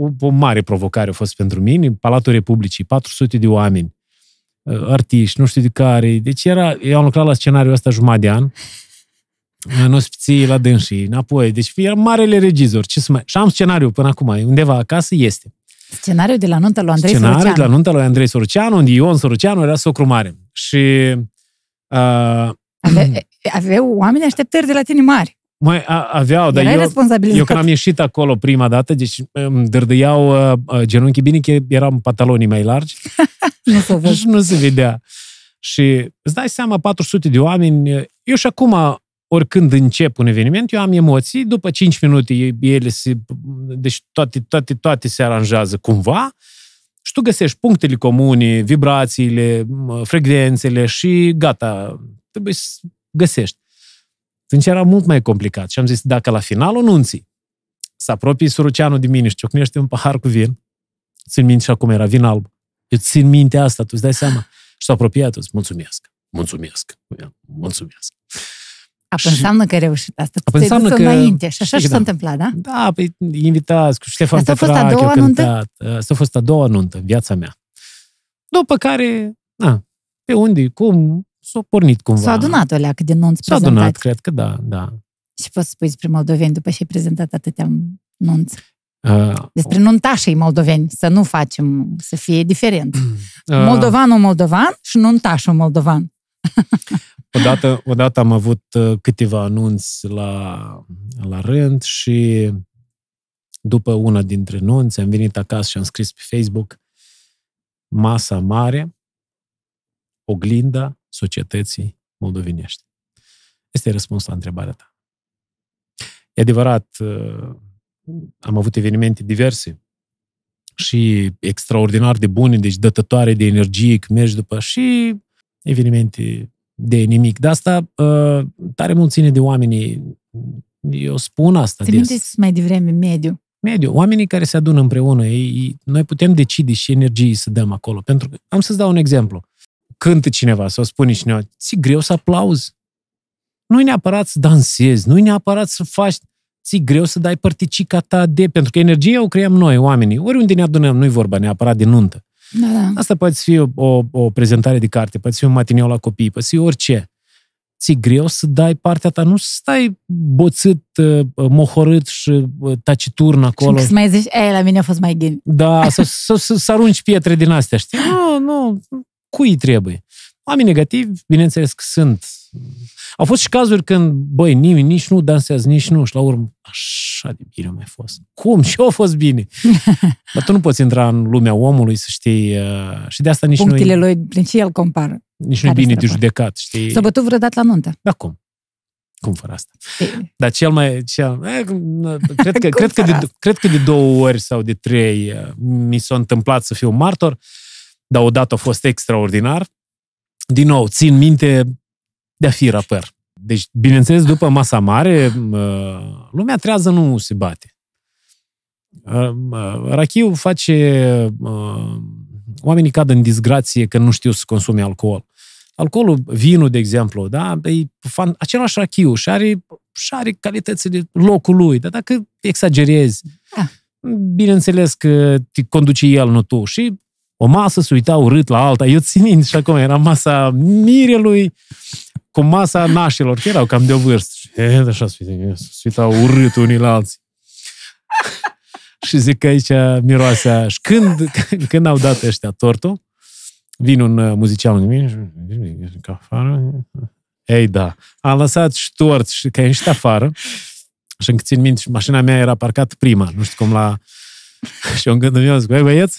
B: o, o mare provocare a fost pentru mine, Palatul Republicii, 400 de oameni, Uh, artiști, nu știu de care. Deci era, eu am lucrat la scenariul ăsta jumătate de an, în ospiții la dânsii, înapoi. Deci era marele regizor. Ce să mai... Și am scenariul până acum, undeva acasă este.
A: Scenariul de la nunta lui Andrei Scenariul Soruceanu. de
B: la nunta lui Andrei Soruceanu, unde Ion Soruceanu era socru mare. Și... Uh...
A: Ave, aveau oameni așteptări de la tine mari.
B: Mai aveau, dar eu, eu când am ieșit acolo prima dată, deci îmi dârdâiau uh, uh, genunchii, bine că eram pantalonii mai largi (laughs) nu se și deci nu se vedea. Și îți dai seama, 400 de oameni, uh, eu și acum, oricând încep un eveniment, eu am emoții, după 5 minute ele se, deci toate, toate, toate se aranjează cumva și tu găsești punctele comune, vibrațiile, frecvențele și gata, trebuie să găsești. Atunci era mult mai complicat și am zis, dacă la final o nunții, să apropii Suruceanu de mine și ciocnește un pahar cu vin, țin minte și acum era vin alb, eu țin minte asta, tu îți dai seama. Și s-a apropiat, îți mulțumesc, mulțumesc, mulțumesc.
A: Apoi înseamnă că ai reușit asta. Apoi înseamnă că... înainte și așa și s-a exact. întâmplat, da?
B: Da, păi invitați cu Ștefan asta a fost a doua cântat. Nuntă? Asta a fost a doua nuntă în viața mea. După care, na, pe unde, cum,
A: s-a pornit cumva. S-a adunat o leacă din nunți S-a adunat,
B: cred că da, da.
A: Și poți spui despre moldoveni după ce ai prezentat atâtea nunți?
B: Uh, despre
A: nuntașii moldoveni, să nu facem, să fie diferent. (clears throat)
B: Uh, moldovanul
A: moldovan și nuntașul moldovan.
B: (laughs) odată, odată am avut uh, câteva anunți la, la rând și după una dintre nunți am venit acasă și am scris pe Facebook masa mare, oglinda, societății moldovenești? Este răspunsul la întrebarea ta. E adevărat, uh, am avut evenimente diverse și extraordinar de bune, deci dătătoare de energie, că mergi după și evenimente de nimic. De asta uh, tare mult ține de oamenii. Eu spun asta Te des.
A: mai devreme mediu.
B: Mediu. Oamenii care se adună împreună, ei, noi putem decide și energii să dăm acolo. Pentru că, am să-ți dau un exemplu cântă cineva sau spune cineva, ți greu să aplauzi. Nu-i neapărat să dansezi, nu-i neapărat să faci, ți greu să dai părticica ta de, pentru că energia o creăm noi, oamenii, oriunde ne adunăm, nu-i vorba neapărat de nuntă. Da, da. Asta poate fi o, o, o prezentare de carte, poate fi un matineu la copii, poate fi orice. Ți greu să dai partea ta, nu să stai boțât, uh, mohorât și uh, taciturn acolo. Și să
A: mai zici, e, la mine a fost mai ghen.
B: Da, să, să, să, să arunci pietre din astea, știi?
A: (laughs) Nu, nu,
B: cui trebuie. Oamenii negativi, bineînțeles că sunt. Au fost și cazuri când, băi, nimeni nici nu dansează, nici nu, și la urmă, așa de bine mai fost. Cum? Și au fost bine. (laughs) Dar tu nu poți intra în lumea omului să știi, uh, și de asta nici nu Punctile
A: lui, prin ce el compară. Nici nu bine de
B: judecat, știi? S-a
A: bătut vreodată la nuntă. Da, cum?
B: Cum fără asta? E... Dar cel mai... Cel, eh,
A: cred, că, (laughs) cred, că de,
B: cred că de două ori sau de trei uh, mi s-a întâmplat să fiu martor. Uh, dar odată a fost extraordinar. Din nou, țin minte de a fi rapper. Deci, bineînțeles, după masa mare, lumea trează nu se bate. Ă, rachiu face... Oamenii cad în disgrație că nu știu să consume alcool. Alcoolul, vinul, de exemplu, da? E fan, același rachiu și are, și are calitățile locul lui, dar dacă exagerezi, da. bineînțeles că te conduce el, nu tu. Și o masă, se uita urât la alta. Eu țin și acum era masa mirelui cu masa nașilor, care erau cam de o vârstă. Și așa se uita urât unii la alții. (laughs) și zic că aici miroasea. Și când, (laughs) când au dat ăștia tortul, vine un uh, muzician lângă mine și afară. Ei, da. Am lăsat și tort și că ești afară. Și încă țin minte, mașina mea era parcată prima, nu știu cum la... (laughs) Și eu în gândul meu zic, băi băieți,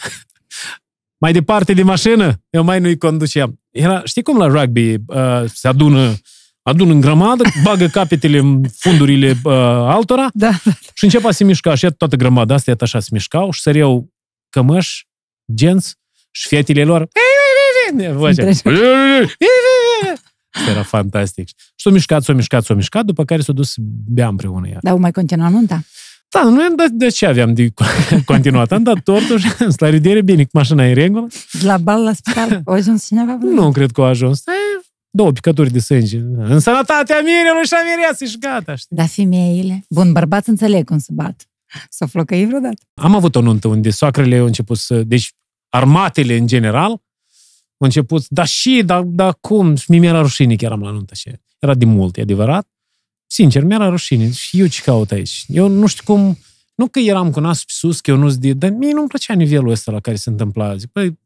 B: mai departe de mașină, eu mai nu-i conduceam. Era, știi cum la rugby uh, se adună adună în grămadă, bagă (laughs) capetele în fundurile uh, altora da, da. da. și începe să se mișca. Și toată grămada asta, iată așa, se mișcau și săreau cămăși, genți și fetele lor. Era fantastic. Și s-o mișcat, s-o mișcat, s-o mișcat, după care s-o dus să bea împreună ea. Dar
A: au mai continuat nunta?
B: Da, nu e, dat de ce aveam de (laughs) continuat. Am dat totuși, la ridere, bine, cu mașina e în regulă.
A: La bal la spital, a (laughs) ajuns cineva?
B: Nu cred că a ajuns. E, două picături de sânge. În
A: sănătatea mirelui și a mireasă și gata, știi? Da, femeile. Bun, bărbați înțeleg cum se bat. s o flocăi vreodată?
B: Am avut o nuntă unde soacrele au început să... Deci, armatele în general au început, da și, da, da cum? Și mi era rușine chiar am la nuntă și era de mult, e adevărat. Sincer, mi-era rușine. Și eu ce caut aici? Eu nu știu cum... Nu că eram cu nasul pe sus, că eu nu zic, Dar mie nu-mi plăcea nivelul ăsta la care se întâmpla. Zic, păi,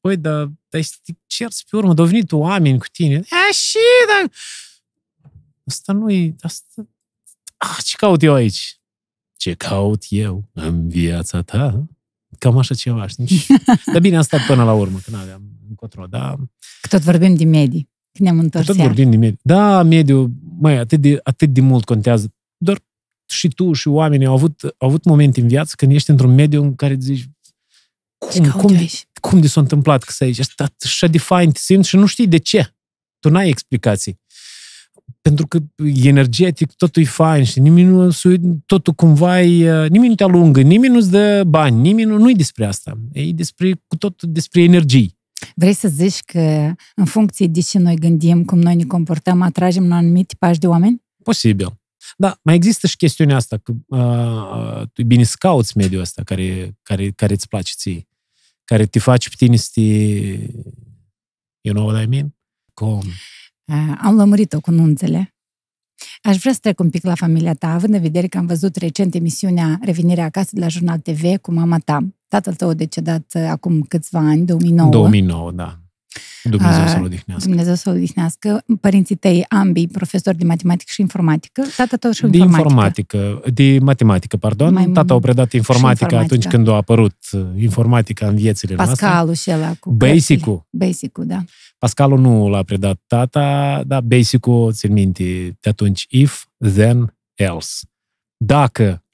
B: păi, dar, dar cerți pe urmă, au venit oameni cu tine. E, și, dar... Asta nu e... Asta... Ah, ce caut eu aici? Ce caut eu în viața ta? Cam așa ceva, știi? (laughs) Dar bine, am stat până la urmă, când aveam încotro, dar...
A: Că tot vorbim de medii. Când ne-am întors Tot vorbim
B: de mediu. Da, mediu, mai atât de, atât de mult contează. Doar și tu și oamenii au avut, au avut momente în viață când ești într-un mediu în care zici cum, cum, de, cum de s-a întâmplat că să aici? Asta așa de fain te simți și nu știi de ce. Tu n-ai explicații. Pentru că energetic totul e fain și nimeni nu, totul cumva e, nimeni nu te alungă, nimeni nu-ți dă bani, nimeni nu, nu-i despre asta. E despre, cu tot despre energii.
A: Vrei să zici că în funcție de ce noi gândim, cum noi ne comportăm, atragem un anumit tipaj de oameni?
B: Posibil. Da, mai există și chestiunea asta, că uh, tu bine să cauți mediul ăsta care, care, care îți place ție, care te face pe tine să te... You know what I mean? Cum?
A: Uh, am lămurit-o cu nunțele. Aș vrea să trec un pic la familia ta, având în vedere că am văzut recent emisiunea Revenirea acasă de la Jurnal TV cu mama ta tatăl tău decedat uh, acum câțiva ani, 2009. 2009,
B: da. Dumnezeu să-l uh, odihnească.
A: Dumnezeu să-l odihnească. Părinții tăi, ambii, profesori de matematică și informatică, tata tău și de informatică.
B: De informatică, de matematică, pardon. Mai tata a predat informatică atunci când a apărut uh, informatica în viețile Pascalul noastre. Pascalul și ăla cu basic
A: basic da.
B: Pascalul nu l-a predat tata, dar Basic-ul, țin minte, de atunci, if, then, else. Dacă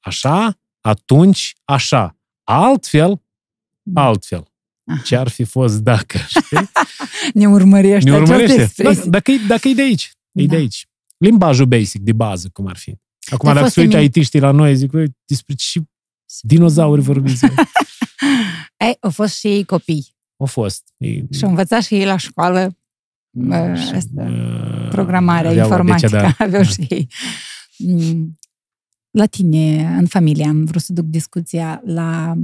B: așa, atunci așa. Altfel, altfel. Ce ar fi fost dacă, (laughs) știi?
A: ne urmărește. Ne urmărește. Dacă,
B: dacă, e, dacă e de aici. E da. de aici. Limbajul basic, de bază, cum ar fi. Acum, de da, dacă se uită IT-știi la noi, zic, despre ce dinozauri vorbiți.
A: (laughs) Ei, au fost și ei copii. Au fost. Și au învățat și ei la școală mm, ă, și, asta, ă, programarea, deci, informatică, da. (laughs) aveau și ei. Mm la tine, în familie, am vrut să duc discuția la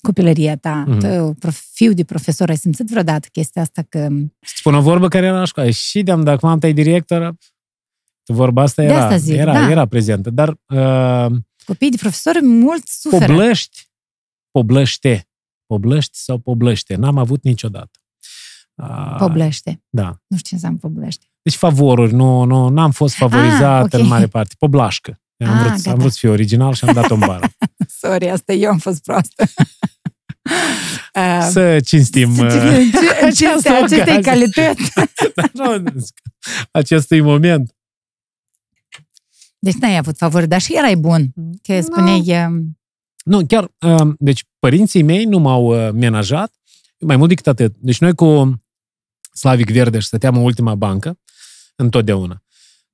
A: copilăria ta. Mm-hmm. Tu, fiu de profesor, ai simțit vreodată chestia asta că...
B: spun o vorbă care era la școală. Și de-am, dacă am tăi director, vorba asta era, asta zic, era, da. era prezentă. Dar... Uh,
A: Copiii de profesori mult suferă. Poblăști,
B: poblăște, poblăști sau poblăște. N-am avut niciodată. Uh, poblăște. Da. Nu
A: știu ce înseamnă poblăște.
B: Deci favoruri, nu, nu, n-am fost favorizat ah, okay. în mare parte. Poblașcă am, ah, vrut, am vrut să fiu original și am dat-o în bară.
A: (laughs) Sorry, asta eu am fost proastă. (laughs) Să
B: cinstim această acestei calități.
A: (laughs) Da,
B: acestui moment.
A: Deci n-ai avut favori, dar și erai bun. Că spuneai... No.
B: Nu, chiar, um, deci părinții mei nu m-au uh, menajat, mai mult decât atât. Deci noi cu Slavic Verde și stăteam în ultima bancă, întotdeauna.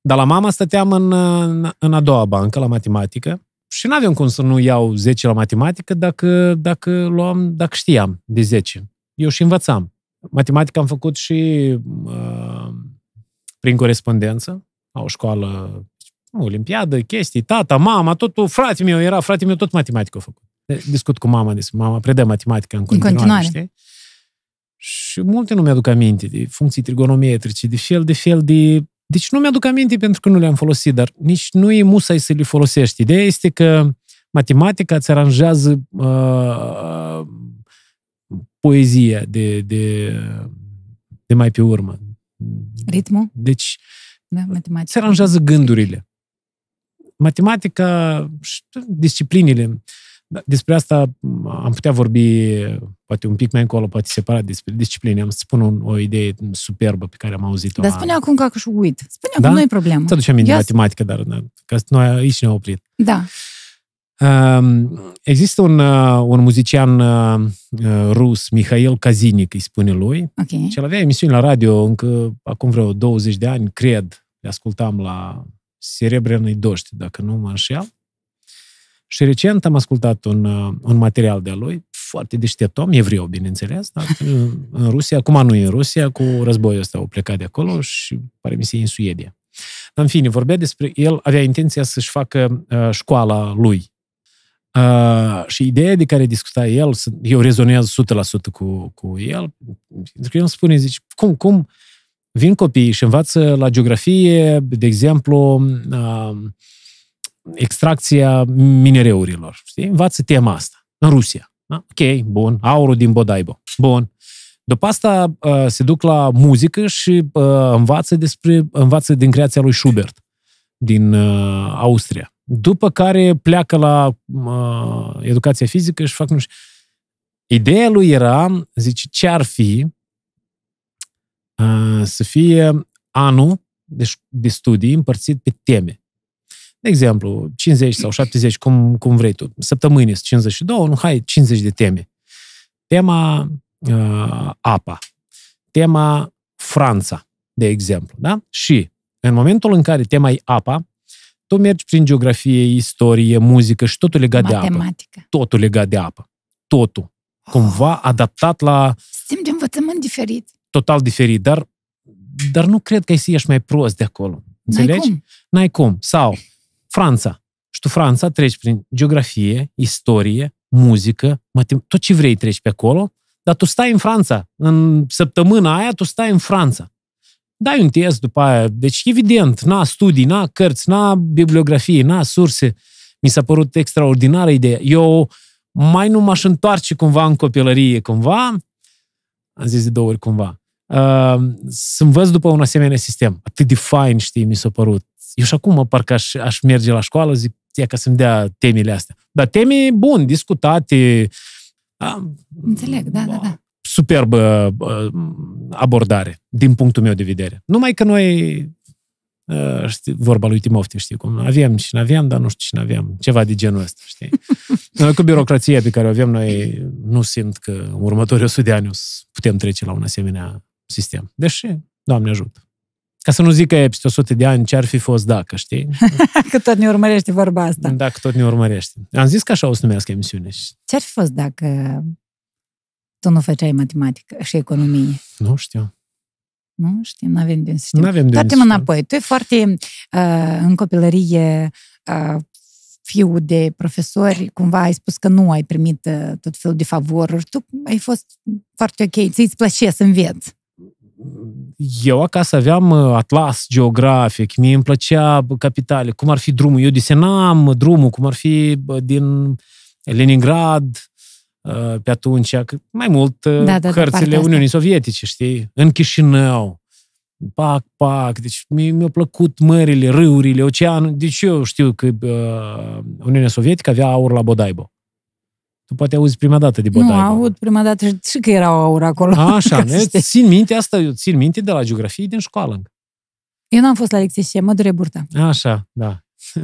B: Dar la mama stăteam în, în a doua bancă, la matematică, și nu aveam cum să nu iau 10 la matematică dacă, dacă, luam, dacă știam de 10. Eu și învățam. Matematică am făcut și uh, prin corespondență, la o școală, nu, olimpiadă, chestii, tata, mama, totul, fratele meu era, fratele meu tot matematică a făcut. Discut cu mama, deci mama predă matematică în continuare, în continuare. știi? Și multe nu mi-aduc aminte de funcții trigonometrice, de fel de fel de deci nu mi-aduc aminte pentru că nu le-am folosit, dar nici nu e musai să le folosești. Ideea este că matematica îți aranjează uh, poezia de, de, de mai pe urmă. Ritmul? Deci,
A: da, matematica.
B: se aranjează gândurile. Matematica și disciplinile da, despre asta am putea vorbi poate un pic mai încolo, poate separat despre discipline. Am să-ți spun un, o idee superbă pe care am auzit-o. Dar spune
A: acum că și uit. Spune da? acum, nu e problemă. Să ducem minte
B: matematică, dar da, că noi aici ne-am oprit. Da. Există un, uh, un muzician uh, uh, rus, Mihail Kazinic, îi spune lui, okay. și el avea emisiuni la radio încă acum vreo 20 de ani, cred, le ascultam la Serebrenei Doști, dacă nu mă înșel. Și recent am ascultat un, uh, un material de-a lui, foarte deștept om, evreu, bineînțeles, dar în Rusia, acum nu e în Rusia, cu războiul ăsta au plecat de acolo și pare mi se în Suedia. Dar, în fine, vorbea despre el, avea intenția să-și facă uh, școala lui. Uh, și ideea de care discuta el, eu rezonez 100% cu, cu el, pentru că el îmi spune, zice, cum, cum vin copiii și învață la geografie, de exemplu, uh, extracția minereurilor. Știi? Învață tema asta în Rusia. Da? Ok, bun. Aurul din Bodaibo. Bun. După asta uh, se duc la muzică și uh, învață, despre, învață din creația lui Schubert din uh, Austria. După care pleacă la uh, educația fizică și fac nu știu. Ideea lui era, zice, ce ar fi uh, să fie anul de, de studii împărțit pe teme de exemplu, 50 sau 70, cum, cum vrei tu. Săptămâni sunt 52, nu, hai, 50 de teme. Tema uh, apa, tema Franța, de exemplu, da? Și în momentul în care tema e apa, tu mergi prin geografie, istorie, muzică și totul legat Matematică. de apă. Totul legat de apă. Totul. Cumva ah. adaptat la...
A: Sistem de învățământ diferit.
B: Total diferit, dar, dar nu cred că ai să ieși mai prost de acolo. Înțelegi? N-ai cum. N-ai cum. Sau Franța. Și tu Franța treci prin geografie, istorie, muzică, matem- tot ce vrei treci pe acolo, dar tu stai în Franța. În săptămâna aia tu stai în Franța. Dai un test după aia. Deci, evident, n-a n-a studii, n-a cărți, a bibliografie, n-a surse. Mi s-a părut extraordinară ideea. Eu mai nu m-aș întoarce cumva în copilărie, cumva, am zis de două ori cumva, uh, să învăț după un asemenea sistem. Atât de fain, știi, mi s-a părut. Eu și acum parcă aș, aș merge la școală, zic, ia ca să-mi dea temele astea. Dar teme, bun, discutate. A,
A: Înțeleg, da, da, da.
B: Superbă abordare, din punctul meu de vedere. Numai că noi ă, știi, vorba lui Timofte, știi cum, avem și n-aveam, dar nu știu și n-aveam, ceva de genul ăsta, știi? Noi cu birocrația pe care o avem, noi nu simt că în următorii 100 de ani o să putem trece la un asemenea sistem. Deși, Doamne ajută. Ca să nu zic că e peste 100 de ani ce ar fi fost dacă, știi?
A: (laughs) că tot ne urmărește vorba asta.
B: Da, tot ne urmărește. Am zis că așa o să numească emisiune.
A: Ce ar fi fost dacă tu nu făceai matematică și economie? Nu știu. Nu știu. nu avem de unde să știm. N-avem de Toate înapoi. Tu e foarte uh, în copilărie uh, fiu de profesori, cumva ai spus că nu ai primit uh, tot felul de favoruri. Tu ai fost foarte ok, ți-ți plăcea să înveți
B: eu acasă aveam uh, atlas geografic, mie îmi plăcea capitale, cum ar fi drumul. Eu desenam drumul, cum ar fi din Leningrad, uh, pe atunci, mai mult uh, da, da, da, cărțile Uniunii asta. Sovietice, știi? În Chișinău, pac, pac, deci mi-au plăcut mările, râurile, oceanul. Deci eu știu că uh, Uniunea Sovietică avea aur la Bodaibo. Tu poate auzi prima dată de Bodaiba. Nu, avut
A: prima dată și, că era aură acolo. A, așa, (laughs) ne?
B: Țin minte asta, eu țin minte de la geografie din școală.
A: Eu n-am fost la lecție și mă dure burta.
B: Așa, da. (laughs)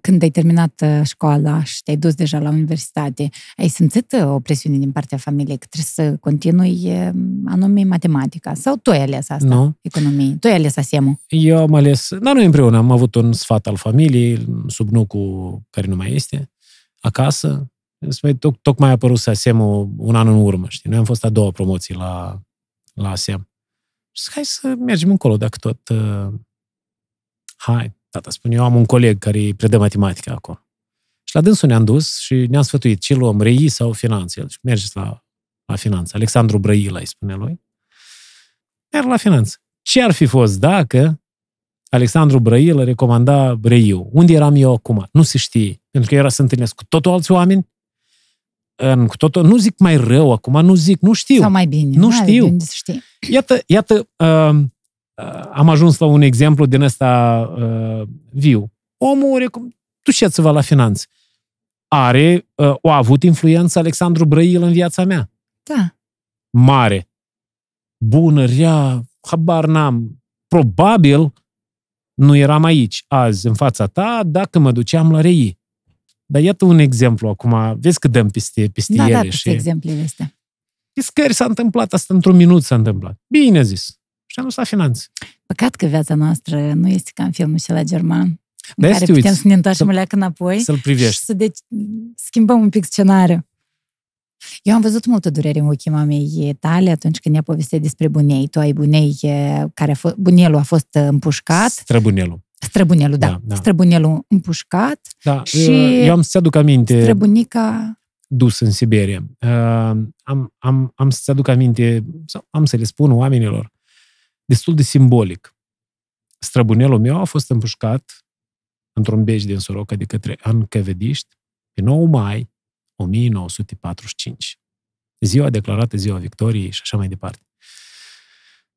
A: Când ai terminat uh, școala și te-ai dus deja la universitate, ai simțit uh, o presiune din partea familiei că trebuie să continui uh, anume matematica? Sau tu ai ales asta, nu.
B: economie? Tu ai ales asemul? Eu am ales, dar nu împreună am avut un sfat al familiei, sub nucul care nu mai este, acasă, Spune, toc, tocmai a apărut sem un an în urmă, știi? Noi am fost a doua promoții la, la SEM. Și zic, hai să mergem încolo, dacă tot... Uh, hai, tata spune, eu am un coleg care îi predă matematică acolo. Și la dânsul ne-am dus și ne-am sfătuit ce luăm, REI sau finanțe. Deci mergeți la, la finanță. Alexandru Brăila îi spune lui. Merg la finanță. Ce ar fi fost dacă Alexandru Brăilă recomanda Brăiu? Unde eram eu acum? Nu se știe. Pentru că era să întâlnesc cu totul alți oameni, în cu totul, nu zic mai rău acum, nu zic, nu știu. Sau
A: mai bine. Nu da, știu. Bine știi.
B: Iată, iată uh, uh, am ajuns la un exemplu din ăsta uh, viu.
A: Omul, recum,
B: duceți-vă la finanțe. Are, uh, o a avut influență Alexandru Brăil în viața mea. Da. Mare. Bună, rea, habar n-am. Probabil nu eram aici azi, în fața ta, dacă mă duceam la reii. Dar iată un exemplu acum, vezi că dăm peste, peste da, da, ele. Da, peste și... exemplele astea. Piscări s-a întâmplat, asta într-un minut s-a întâmplat. Bine zis.
A: Și am dus la finanțe. Păcat că viața noastră nu este ca în filmul și la german, da, în care putem uiți, să ne întoarcem să, înapoi să-l privești. și să de- schimbăm un pic scenariul. Eu am văzut multă durere în ochii mamei tale atunci când ne-a povestit despre bunei. Tu ai bunei eh, care a fost, bunelul a fost eh, împușcat.
B: Străbunelul.
A: Străbunelul, da. da, da. Străbunelul împușcat
B: da, și... Eu am să-ți aduc aminte...
A: Străbunica...
B: Dus în Siberia. Uh, am, am, am să-ți aduc aminte, sau am să le spun oamenilor, destul de simbolic. Străbunelul meu a fost împușcat într-un beci din Soroca de către ancăvediști pe 9 mai 1945. Ziua declarată ziua victoriei și așa mai departe.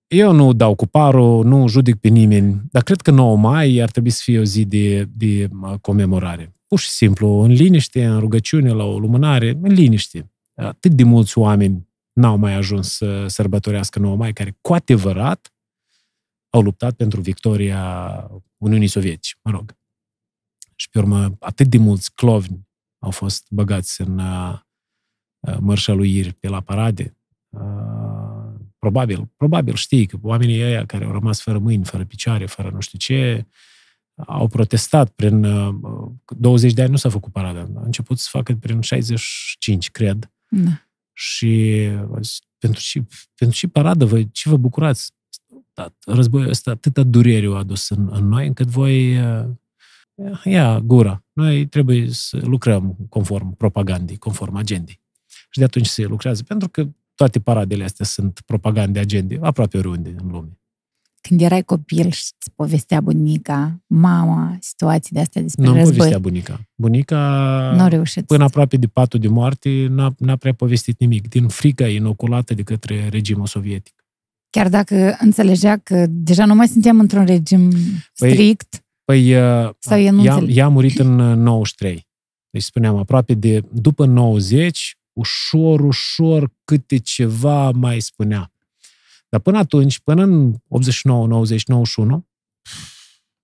B: Eu nu dau cu parul, nu judic pe nimeni, dar cred că 9 mai ar trebui să fie o zi de, de comemorare. Pur și simplu, în liniște, în rugăciune, la o lumânare, în liniște. Atât de mulți oameni n-au mai ajuns să sărbătorească 9 mai, care cu adevărat au luptat pentru victoria Uniunii Sovietice, mă rog. Și pe urmă, atât de mulți clovni au fost băgați în uh, mărșăluiri pe la parade. Uh, Probabil, probabil știi că oamenii ăia care au rămas fără mâini, fără picioare, fără nu știu ce, au protestat prin 20 uh, de ani, nu s-a făcut parada. A început să facă prin 65, cred. Da. Și pentru ce, pentru ce paradă vă, ce vă bucurați? Da, războiul ăsta atâta durere a adus în, în noi, încât voi uh, ia gura. Noi trebuie să lucrăm conform propagandii, conform agendei. Și de atunci se lucrează, pentru că toate paradele astea sunt propagande, agende, aproape oriunde în lume.
A: Când erai copil și îți povestea bunica, mama, situații de astea despre nu război. Nu povestea bunica.
B: Bunica, n-a reușit până aproape de patul de moarte, n-a, n-a prea povestit nimic, din frica inoculată de către regimul sovietic.
A: Chiar dacă înțelegea că deja nu mai suntem într-un regim păi- strict? Păi,
B: Păi, Sau ea a murit în 93. Uh, deci spuneam, aproape de după 90, ușor, ușor, câte ceva mai spunea. Dar până atunci, până în 89, 90, 91,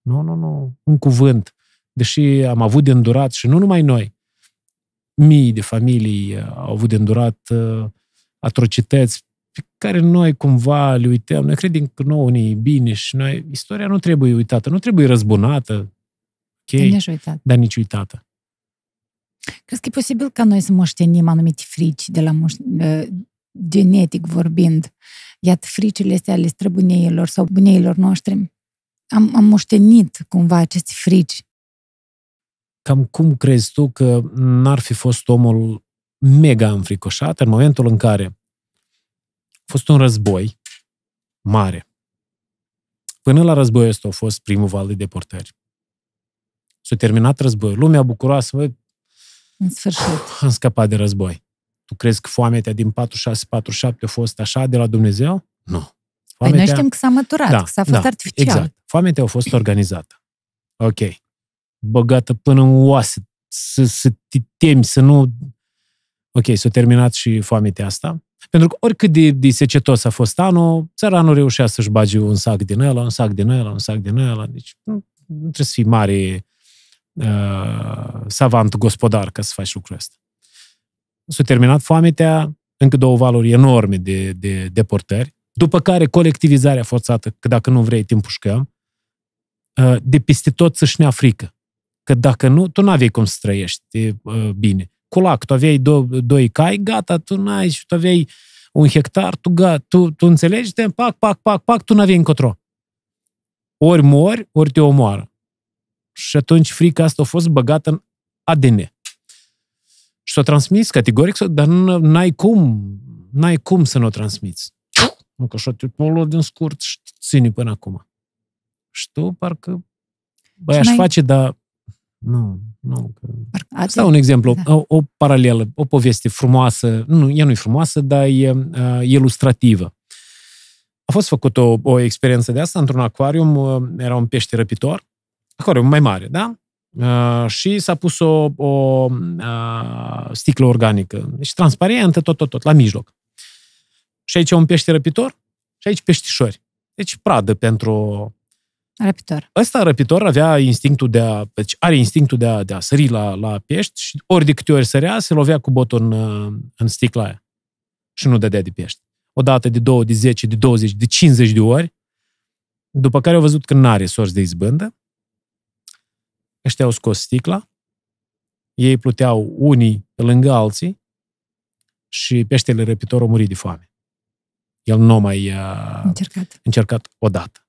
B: nu, nu, nu, un cuvânt. Deși am avut de îndurat și nu numai noi, mii de familii uh, au avut de îndurat uh, atrocități pe care noi cumva le uităm. Noi credem că nouă unii e bine și noi, istoria nu trebuie uitată, nu trebuie răzbunată, okay, dar nici uitată.
A: Crezi că e posibil ca noi să moștenim anumite frici de la moș- genetic vorbind? Iată, fricile astea ale străbuneilor sau buneilor noștri? Am, am moștenit cumva aceste frici.
B: Cam cum crezi tu că n-ar fi fost omul mega înfricoșat în momentul în care a fost un război mare. Până la războiul ăsta a fost primul val de deportări. S-a terminat războiul. Lumea bucuroasă,
A: în sfârșit. Ah,
B: am scăpat de război. Tu crezi că foametea din 46-47 a fost așa de la Dumnezeu? Nu.
A: Foametea... Păi noi știm că s-a măturat, da, că s-a fost da, artificial. Exact.
B: Foametea a fost organizată. Ok. Băgată până în oase, să, să te temi, să nu... Ok, s-a terminat și foametea asta. Pentru că oricât de, de secetos a fost anul, nu reușea să-și bage un sac din ăla, un sac din ăla, un sac din ăla. Deci nu, nu trebuie să fii mare uh, savant gospodar ca să faci lucrul ăsta. S-a terminat foamea, încă două valuri enorme de, de deportări, după care colectivizarea forțată, că dacă nu vrei, te împușcăm, uh, de peste tot să-și ne frică. Că dacă nu, tu n-aveai cum să trăiești uh, bine. Culac, tu aveai do- doi cai, gata, tu n-ai și tu aveai un hectar, tu, gata, tu, tu înțelegi, te pac, pac, pac, pac, tu n-aveai încotro. Ori mori, ori te omoară. Și atunci frica asta a fost băgată în ADN. Și s-o transmis categoric, dar n-ai cum, n-ai cum să nu o transmiți. Nu, că așa te luat din scurt și ține până acum. Și tu parcă,
A: băi, aș face,
B: dar nu, nu. Că... Stau un exemplu, da. o, o paralelă, o poveste frumoasă, nu, ea nu e frumoasă, dar e uh, ilustrativă. A fost făcută o, o experiență de asta într-un acvarium, era un pește răpitor acolo, mai mare, da? Uh, și s-a pus o, o uh, sticlă organică și deci transparentă, tot, tot, tot, la mijloc. Și aici e un pește răpitor și aici peștișori. Deci pradă pentru... Răpitor. Ăsta răpitor avea instinctul de a... Deci are instinctul de a, de a sări la, la pești și ori de câte ori sărea, se lovea cu botul în, uh, în sticla aia și nu dădea de pești. O dată, de două, de zece, de 20, de cincizeci de ori, după care au văzut că n-are sorți de izbândă ăștia au scos sticla, ei pluteau unii pe lângă alții și peștele răpitor a murit de foame. El nu mai a uh, încercat, încercat odată.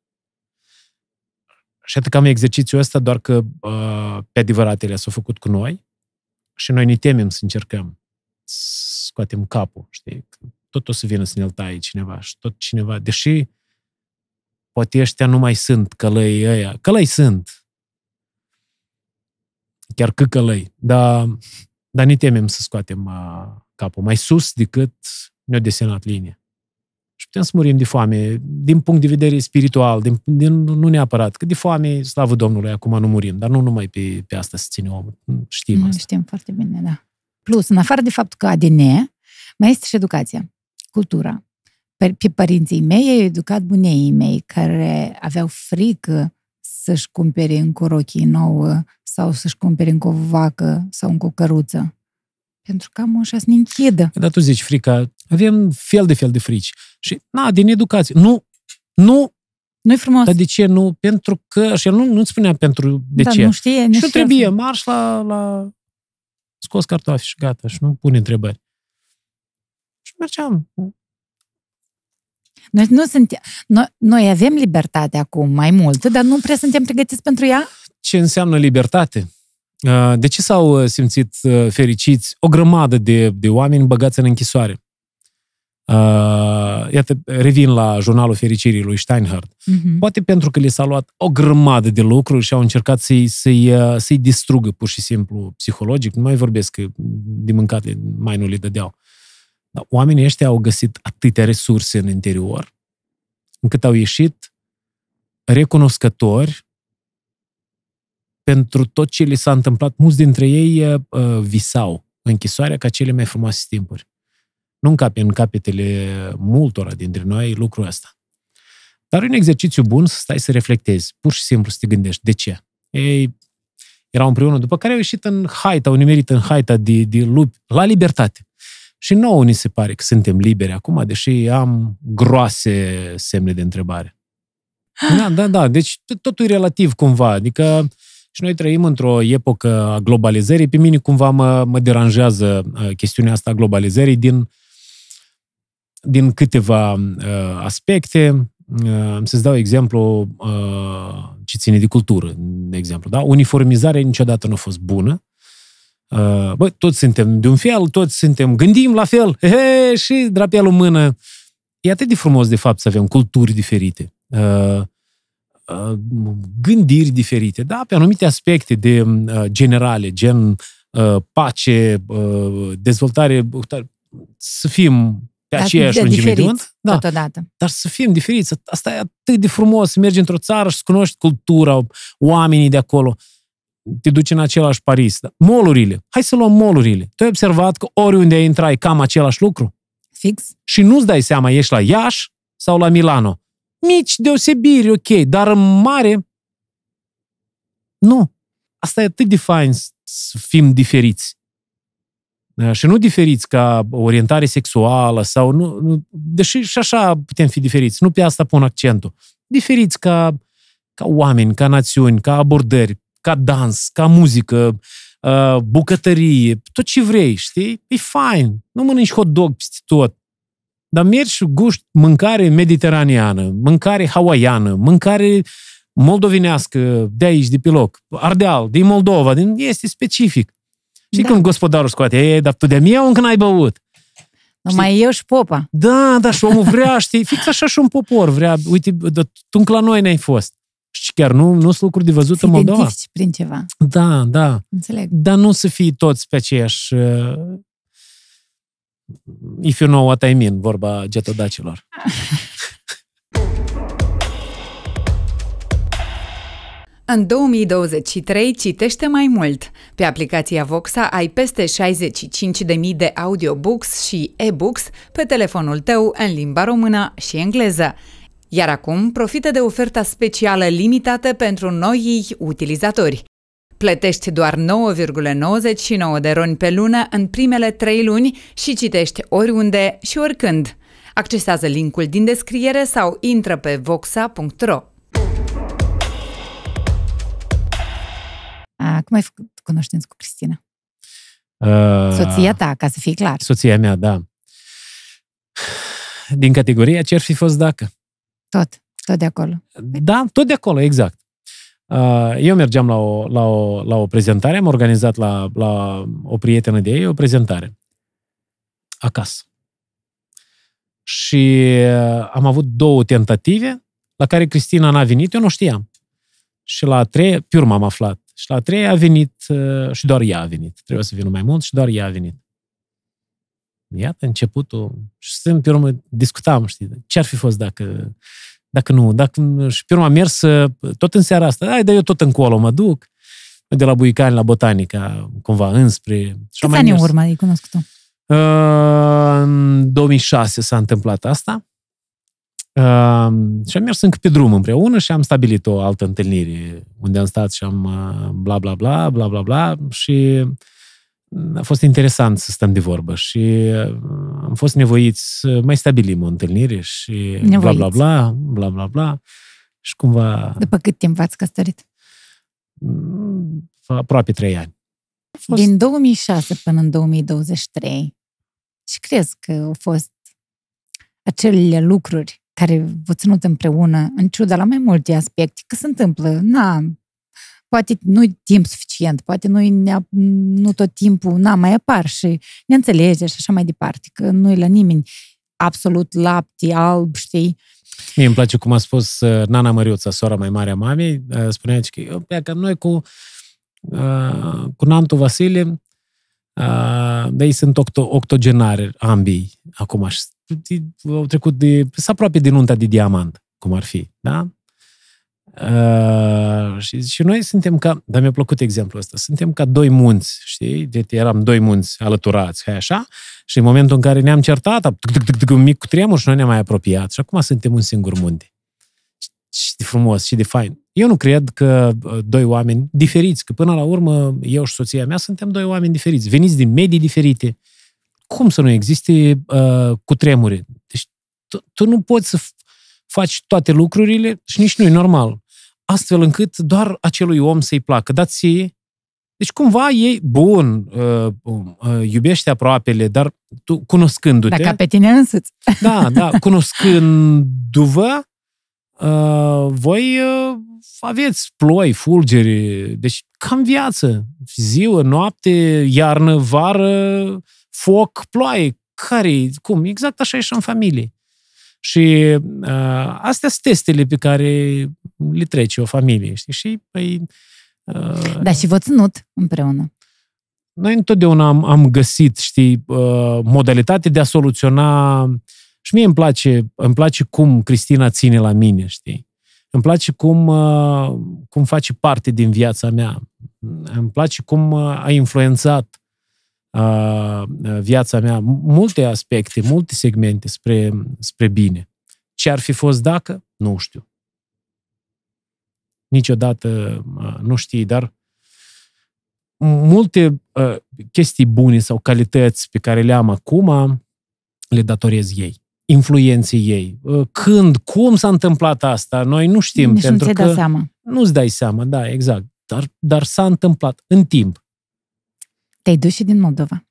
B: Și atât cam exercițiul ăsta, doar că uh, pe adevăratele s-au făcut cu noi și noi ne temem să încercăm să scoatem capul, știi? Tot o să vină să ne-l taie cineva și tot cineva, deși poate ăștia nu mai sunt călăii ăia, călăi sunt, chiar căcălăi, dar, dar ne temem să scoatem uh, capul mai sus decât ne-a desenat linia. Și putem să murim de foame, din punct de vedere spiritual, din, din, nu neapărat, că de foame, slavă Domnului, acum nu murim, dar nu numai pe, pe asta se ține omul. Știm
A: mm, asta. Știm foarte bine, da. Plus, în afară de faptul că ADN, mai este și educația, cultura. Pe, pe părinții mei ei au educat buneii mei, care aveau frică să-și cumpere în corochii nouă sau să-și cumpere încă o vacă sau încă o căruță. Pentru că am așa să ne închidă.
B: Dar tu zici frica. Avem fel de fel de frici. Și, na, din educație. Nu, nu nu-i frumos. Dar de ce nu? Pentru că... Și el nu, nu spunea pentru de da, ce. Nu știe,
A: nu și nu trebuie, marș
B: la, la... Scos cartofi și gata, și nu pune întrebări.
A: Și mergeam. Noi, nu suntem, noi, noi avem libertate acum mai mult, dar nu prea suntem pregătiți pentru ea
B: ce înseamnă libertate. Uh, de ce s-au uh, simțit uh, fericiți o grămadă de, de oameni băgați în închisoare? Uh, iată, revin la jurnalul fericirii lui Steinhardt. Uh-huh. Poate pentru că li s-a luat o grămadă de lucruri și au încercat să-i, să-i, să-i distrugă pur și simplu psihologic. Nu mai vorbesc că de mâncate mai nu le dădeau. Dar oamenii ăștia au găsit atâtea resurse în interior, încât au ieșit recunoscători pentru tot ce li s-a întâmplat. Mulți dintre ei uh, uh, visau închisoarea ca cele mai frumoase timpuri. Nu încape în capetele multora dintre noi lucrul ăsta. Dar un exercițiu bun să stai să reflectezi, pur și simplu să te gândești de ce. Ei erau împreună, după care au ieșit în haita, au nimerit în haita de, de lupi, la libertate. Și nouă ni se pare că suntem liberi acum, deși am groase semne de întrebare. (gasps) Da, da, da, deci totul e relativ cumva, adică și noi trăim într-o epocă a globalizării. Pe mine cumva mă, mă deranjează uh, chestiunea asta a globalizării din, din câteva uh, aspecte. Uh, să-ți dau exemplu uh, ce ține de cultură, de exemplu. Da? Uniformizarea niciodată nu a fost bună. Uh, bă, toți suntem de un fel, toți suntem, gândim la fel, he, he, și drapelul în mână. E atât de frumos, de fapt, să avem culturi diferite. Uh, Uh, gândiri diferite, da, pe anumite aspecte de uh, generale, gen uh, pace, dezvoltare, să fim pe aceeași lungime de undă.
A: Da, totodată.
B: Dar să fim diferiți. Asta e atât de frumos, să mergi într-o țară și să cunoști cultura, oamenii de acolo. Te duci în același Paris. Da. Molurile. Hai să luăm molurile. Tu ai observat că oriunde ai intrai, cam același lucru? Fix. Și nu-ți dai seama, ești la Iași sau la Milano mici deosebiri, ok, dar în mare, nu. Asta e atât de fain să fim diferiți. Da, și nu diferiți ca orientare sexuală sau nu, nu deși și așa putem fi diferiți, nu pe asta pun accentul. Diferiți ca, ca oameni, ca națiuni, ca abordări, ca dans, ca muzică, uh, bucătărie, tot ce vrei, știi? E fain. Nu mănânci hot dog peste tot. Dar mergi și gust mâncare mediteraneană, mâncare hawaiană, mâncare moldovinească, de aici, de pe loc, Ardeal, din Moldova, din, este specific. Și da. când gospodarul scoate, e, dar tu de mie încă n-ai băut. Numai eu și popa. Da, da, și omul vrea, (laughs) știi, fix așa și un popor vrea. Uite, tu încă la noi n-ai fost. Și chiar nu nu sunt lucruri de văzut în Moldova. prin ceva. Da, da. Înțeleg. Dar nu să fii toți pe aceeași uh, if you know what I mean, vorba getodacilor. (laughs)
A: În 2023 citește mai mult. Pe aplicația Voxa ai peste 65.000 de audiobooks și e-books pe telefonul tău în limba română și engleză. Iar acum profită de oferta specială limitată pentru noii utilizatori. Plătești doar 9,99 de roni pe lună în primele 3 luni și citești oriunde și oricând. Accesează linkul din descriere sau intră pe voxa.ro. cum ai făcut cunoștință cu Cristina?
B: Uh, Soția ta, ca să fie clar. Soția mea, da. Din categoria ce ar fi fost dacă.
A: Tot, tot de acolo.
B: Da, tot de acolo, exact. Uh, eu mergeam la o, la o, la o prezentare, am organizat la, la o prietenă de ei o prezentare acasă. Și uh, am avut două tentative la care Cristina n-a venit, eu nu știam. Și la a treia, m am aflat, și la a treia a venit uh, și doar ea a venit. Trebuie să vină mai mult și doar ea a venit. Iată începutul. Și sunt, pe urmă, discutam, știi, ce ar fi fost dacă dacă nu, dacă, și pe urmă am mers uh, tot în seara asta, hai, dar eu tot încolo mă duc, de la Buicani la Botanica, cumva, înspre... Câți ani în urmă ai cunoscut tu? Uh, în 2006 s-a întâmplat asta. Uh, și am mers încă pe drum împreună și am stabilit o altă întâlnire unde am stat și am bla bla bla, bla bla bla și a fost interesant să stăm de vorbă și uh, am fost nevoiți să mai stabilim o întâlnire și bla, bla, bla, bla, bla, bla. Și cumva...
A: După cât timp v-ați căsătorit? Mm,
B: aproape trei ani.
A: Fost... Din 2006 până în 2023. Și crezi că au fost acele lucruri care vă ținut împreună, în ciuda la mai multe aspecte, că se întâmplă, na, poate nu e timp suficient, poate nu nu tot timpul, na, mai apar și ne înțelege și așa mai departe, că nu e la nimeni absolut lapte, alb, știi?
B: Mie îmi place cum a spus uh, Nana Măriuța, sora mai mare a mamei, uh, spunea că eu plecam noi cu, uh, cu Nantu Vasile, de ei sunt octo, octogenari ambii acum și au trecut de, aproape de nunta de diamant, cum ar fi, da? Uh, și, și noi suntem ca, dar mi-a plăcut exemplul ăsta, suntem ca doi munți, știi? Deci eram doi munți alăturați, hai așa, și în momentul în care ne-am certat, un mic tremur și noi ne-am mai apropiat și acum suntem un singur munte. Și de frumos, și de fain. Eu nu cred că uh, doi oameni diferiți, că până la urmă eu și soția mea suntem doi oameni diferiți, veniți din medii diferite. Cum să nu existe uh, cu tremure? Deci tu, tu nu poți să faci toate lucrurile și nici nu e normal astfel încât doar acelui om să-i placă. ție, deci cumva ei, bun, uh, uh, iubește aproapele, dar tu, cunoscându-te... Dar ca pe
A: tine însuți. Da, (laughs) da, cunoscându-vă, uh,
B: voi aveți ploi, fulgeri, deci cam viață. Ziua, noapte, iarnă, vară, foc, ploaie. care Cum? Exact așa e și în familie. Și uh, astea sunt testele pe care le trece o familie, știi? Și, păi, uh, da, și
A: vă ținut împreună.
B: Noi întotdeauna am, am găsit, știi, uh, modalitate de a soluționa... Și mie îmi place, îmi place cum Cristina ține la mine, știi? Îmi place cum, uh, cum face parte din viața mea. Îmi place cum uh, a influențat viața mea, multe aspecte, multe segmente spre, spre bine. Ce ar fi fost dacă? Nu știu. Niciodată nu știi, dar multe chestii bune sau calități pe care le am acum le datorez ei influenței ei. Când, cum s-a întâmplat asta, noi nu știm. Nici pentru nu ți că seama. Nu-ți dai seama, da, exact. Dar, dar s-a întâmplat în timp.
A: Te-ai dus și din Moldova.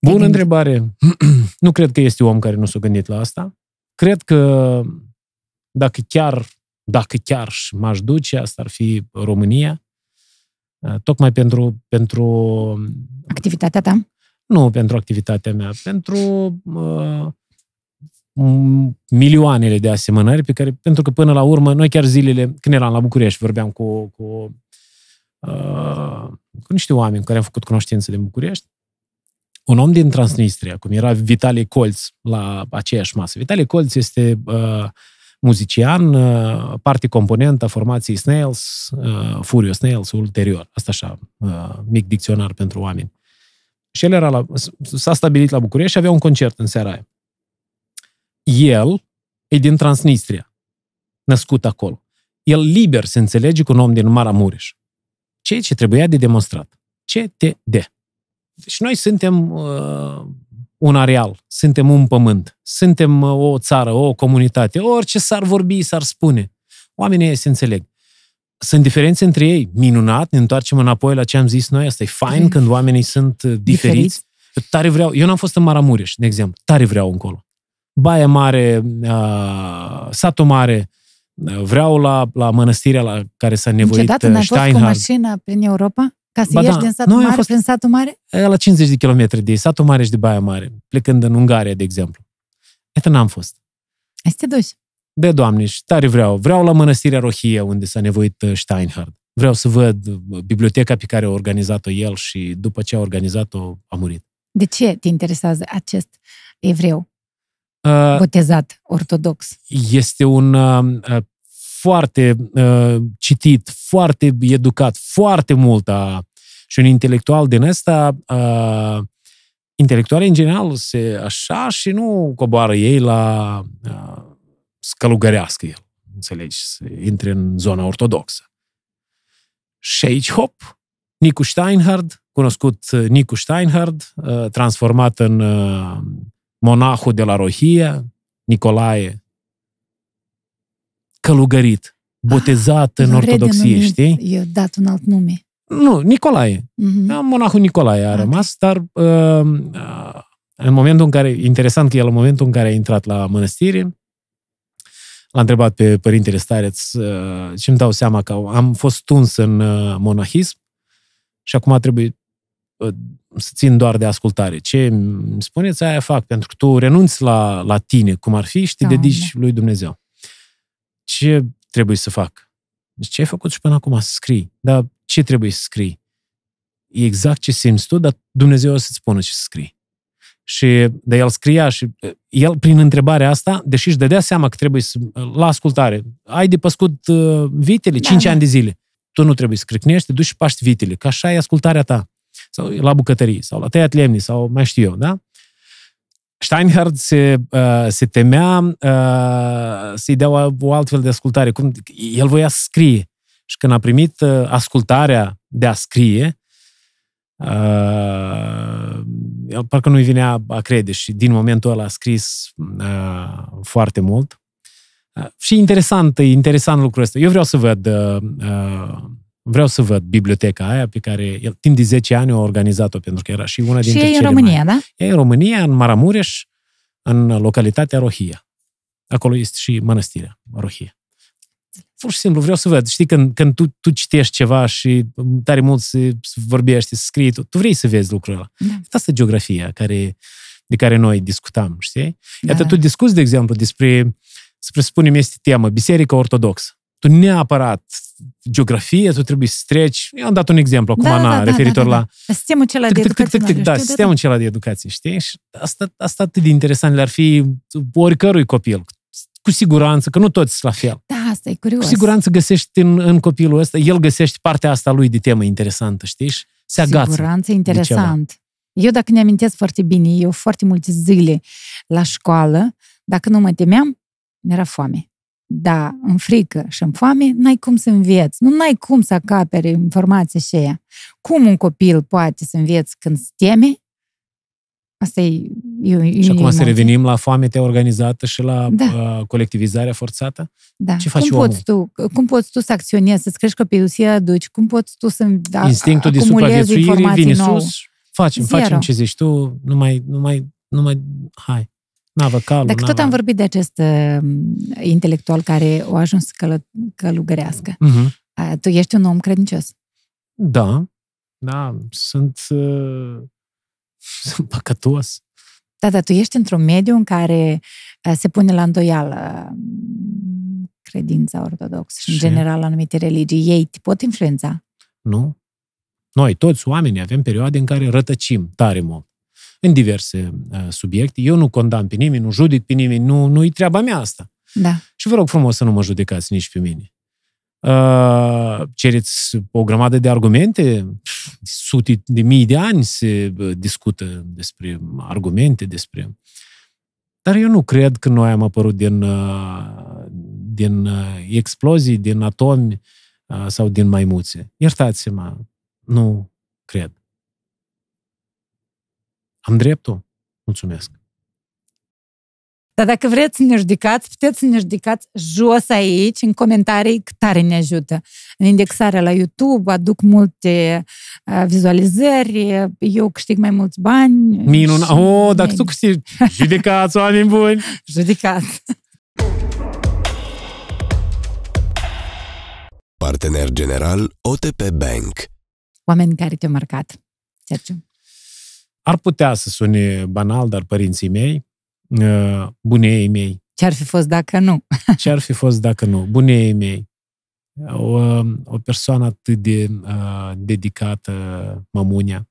A: Bună
B: întrebare. (clears throat) nu cred că este om care nu s-a gândit la asta. Cred că dacă chiar, dacă chiar m-aș duce, asta ar fi România, uh, tocmai pentru, pentru... Activitatea ta? Nu pentru activitatea mea, pentru uh, milioanele de asemănări pe care, pentru că până la urmă, noi chiar zilele, când eram la București, vorbeam cu, cu uh, cu niște oameni care am făcut cunoștință din București, un om din Transnistria, cum era Vitalie Colț la aceeași masă. Vitalie Colț este uh, muzician, uh, parte componentă a formației Snails, uh, Furio Snails ulterior. Asta așa, uh, mic dicționar pentru oameni. Și el era la, s-a stabilit la București și avea un concert în seara aia. El e din Transnistria, născut acolo. El liber se înțelege cu un om din Maramureș ceea ce trebuia de demonstrat. CTD. Deci noi suntem uh, un areal, suntem un pământ, suntem uh, o țară, o comunitate, orice s-ar vorbi, s-ar spune. Oamenii se înțeleg. Sunt diferențe între ei. Minunat, ne întoarcem înapoi la ce am zis noi. Asta e fain când oamenii sunt uh, diferiți. diferiți. Eu tare vreau, eu n-am fost în Maramureș, de exemplu, tare vreau încolo. Baia Mare, uh, Satul Mare, Vreau la, la mănăstirea la care s-a nevoit Niciodată n-ai fost cu mașina
A: prin Europa? Ca să ba ieși da. din satul Nu mare fost prin satul mare?
B: La 50 de kilometri de satul mare și de Baia Mare, plecând în Ungaria, de exemplu. Iată, n-am fost. Ai să te duci. De doamne, și tare vreau. Vreau la Mănăstirea Rohie, unde s-a nevoit uh, Steinhardt. Vreau să văd uh, biblioteca pe care a organizat-o el și după ce a organizat-o a murit.
A: De ce te interesează acest evreu? Uh, botezat ortodox.
B: Este un uh, foarte uh, citit, foarte educat, foarte mult a, și un intelectual din ăsta, uh, intelectuali în general se așa și nu coboară ei la uh, scălugărească el, înțelegi, să intre în zona ortodoxă. Și aici, hop, Nicu Steinhard, cunoscut uh, Nicu Steinhard, uh, transformat în uh, monahul de la Rohia, Nicolae călugărit, botezat ah, în ortodoxie, renumit, știi?
A: E dat un alt nume.
B: Nu, Nicolae.
A: Uh-huh.
B: Monahul Nicolae a okay. rămas, dar uh, uh, în momentul în care, interesant că el în momentul în care a intrat la mănăstire, l-a întrebat pe părintele Stareț uh, și îmi dau seama că am fost tuns în uh, monahism și acum trebuie uh, să țin doar de ascultare. Ce îmi spuneți, aia fac, pentru că tu renunți la, la tine, cum ar fi, și te da, dedici da. lui Dumnezeu ce trebuie să fac? Deci ce ai făcut și până acum? Să scrii. Dar ce trebuie să scrii? E exact ce simți tu, dar Dumnezeu o să-ți spună ce să scrii. Și de el scria și eh, el, prin întrebarea asta, deși își dădea seama că trebuie să, eh, la ascultare, ai de păscut uh, vitele da, cinci 5 da. ani de zile. Tu nu trebuie să scricnești, te duci și paști vitele, că așa e ascultarea ta. Sau la bucătărie, sau la tăiat lemni, sau mai știu eu, da? Steinhardt se, uh, se temea uh, să-i dea o, o altfel de ascultare. Cum, el voia să scrie. Și când a primit uh, ascultarea de a scrie, uh, el parcă nu-i vinea a crede și din momentul ăla a scris uh, foarte mult. Uh, și interesant, e interesant lucrul ăsta. Eu vreau să văd uh, uh, vreau să văd biblioteca aia pe care el timp de 10 ani a organizat-o, pentru că era și una dintre și cele în România, mai... da? E în România, în Maramureș, în localitatea Rohia. Acolo este și mănăstirea Rohia. Pur și simplu vreau să văd. Știi, când, când tu, tu citești ceva și tare mult se vorbește, se scrie, tu, tu vrei să vezi lucrul ăla. Da. Asta e geografia care, de care noi discutam, știi? Da. Iată, da. tu discuți, de exemplu, despre, să presupunem, este temă, Biserica Ortodoxă tu neapărat geografie, tu trebuie să treci. Eu am dat un exemplu acum, da, Ana, da, da, referitor da, da, da.
A: la... Sistemul acela de educație. Da, sistemul da.
B: cel de educație, știi? Și asta, asta atât de interesant le-ar fi oricărui copil. Cu siguranță, că nu toți sunt la fel.
A: Da, asta e curios. Cu siguranță
B: găsești în, în copilul ăsta, el găsește partea asta lui de temă interesantă, știi? Se agață. Siguranță interesant.
A: Eu, dacă ne amintesc foarte bine, eu foarte multe zile la școală, dacă nu mă temeam, mi-era foame da, în frică și în foame, n-ai cum să înveți. Nu n-ai cum să acapere informația și aia. Cum un copil poate să înveți când se teme? Asta e, e, e Și acum e să revenim
B: la te organizată și la da. uh, colectivizarea forțată? Da. Ce faci cum omul? Poți
A: tu, cum poți tu să acționezi, să-ți crești copilul, să-i aduci? Cum poți tu să da, Instinctul de supraviețuire vine nou. sus, facem, Zero. facem ce
B: zici tu, nu mai, nu mai, nu mai, hai. Navă, calul, Dacă tot am
A: vorbit de acest uh, intelectual care o ajuns să călă, călugărească, uh-huh. uh, tu ești un om credincios.
B: Da, da, sunt, uh, sunt păcătos.
A: Da, dar tu ești într-un mediu în care uh, se pune la îndoială um, credința ortodoxă și, în general, anumite religii. Ei te pot influența?
B: Nu. Noi, toți oamenii, avem perioade în care rătăcim tare mult în diverse uh, subiecte. Eu nu condamn pe nimeni, nu judic pe nimeni, nu, nu-i treaba mea asta. Da. Și vă rog frumos să nu mă judecați nici pe mine. Uh, cereți o grămadă de argumente, sute de mii de ani se uh, discută despre argumente, despre... Dar eu nu cred că noi am apărut din, uh, din uh, explozii, din atomi sau din maimuțe. Iertați-mă, nu cred. Am dreptul? Mulțumesc.
A: Dar dacă vreți să ne judecați, puteți să ne judecați jos aici, în comentarii, tare ne ajută. În indexarea la YouTube aduc multe uh, vizualizări, uh, eu câștig mai mulți bani.
B: Minun, și... oh, dacă tu câștigi, judecați oameni
A: buni! (laughs) judecați! Partener general OTP Bank Oameni care te-au marcat, Sergiu.
B: Ar putea să sune banal, dar părinții mei, uh, bunei mei. Ce ar fi fost dacă nu? (laughs) Ce ar fi fost dacă nu? Bunei mei. O, o persoană atât de uh, dedicată, mămunea,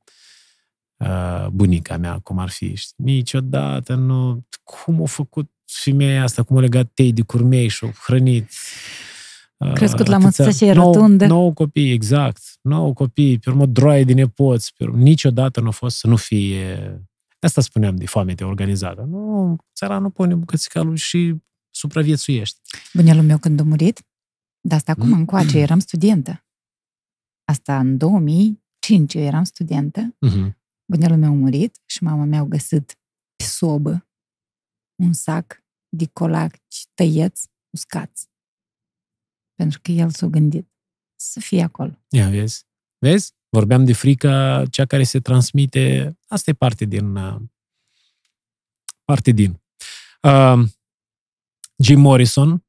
B: uh, bunica mea, cum ar fi, știi? Niciodată nu... Cum a făcut femeia asta, cum a legat tei de curmei și o hrănit Crescut la mățășe rotundă. Nouă copii, exact. Nouă copii, pe urmă droaie de nepoți. Pe urmă, niciodată nu a fost să nu fie... Asta spuneam de de organizată. Nu, țara nu pune bucățica lui și supraviețuiești.
A: Bunelul meu când a murit, de asta acum mm. încoace, (clears throat) eram studentă. Asta în 2005 eu eram studentă. Uh-huh. Mm-hmm. Bunelul meu a murit și mama mea a găsit pe sobă un sac de colac tăieți, uscați pentru că el s-a gândit să fie acolo.
B: Ia, vezi? Vezi? Vorbeam de frica, cea care se transmite. Asta e parte din... Uh, parte din. Uh, Jim Morrison.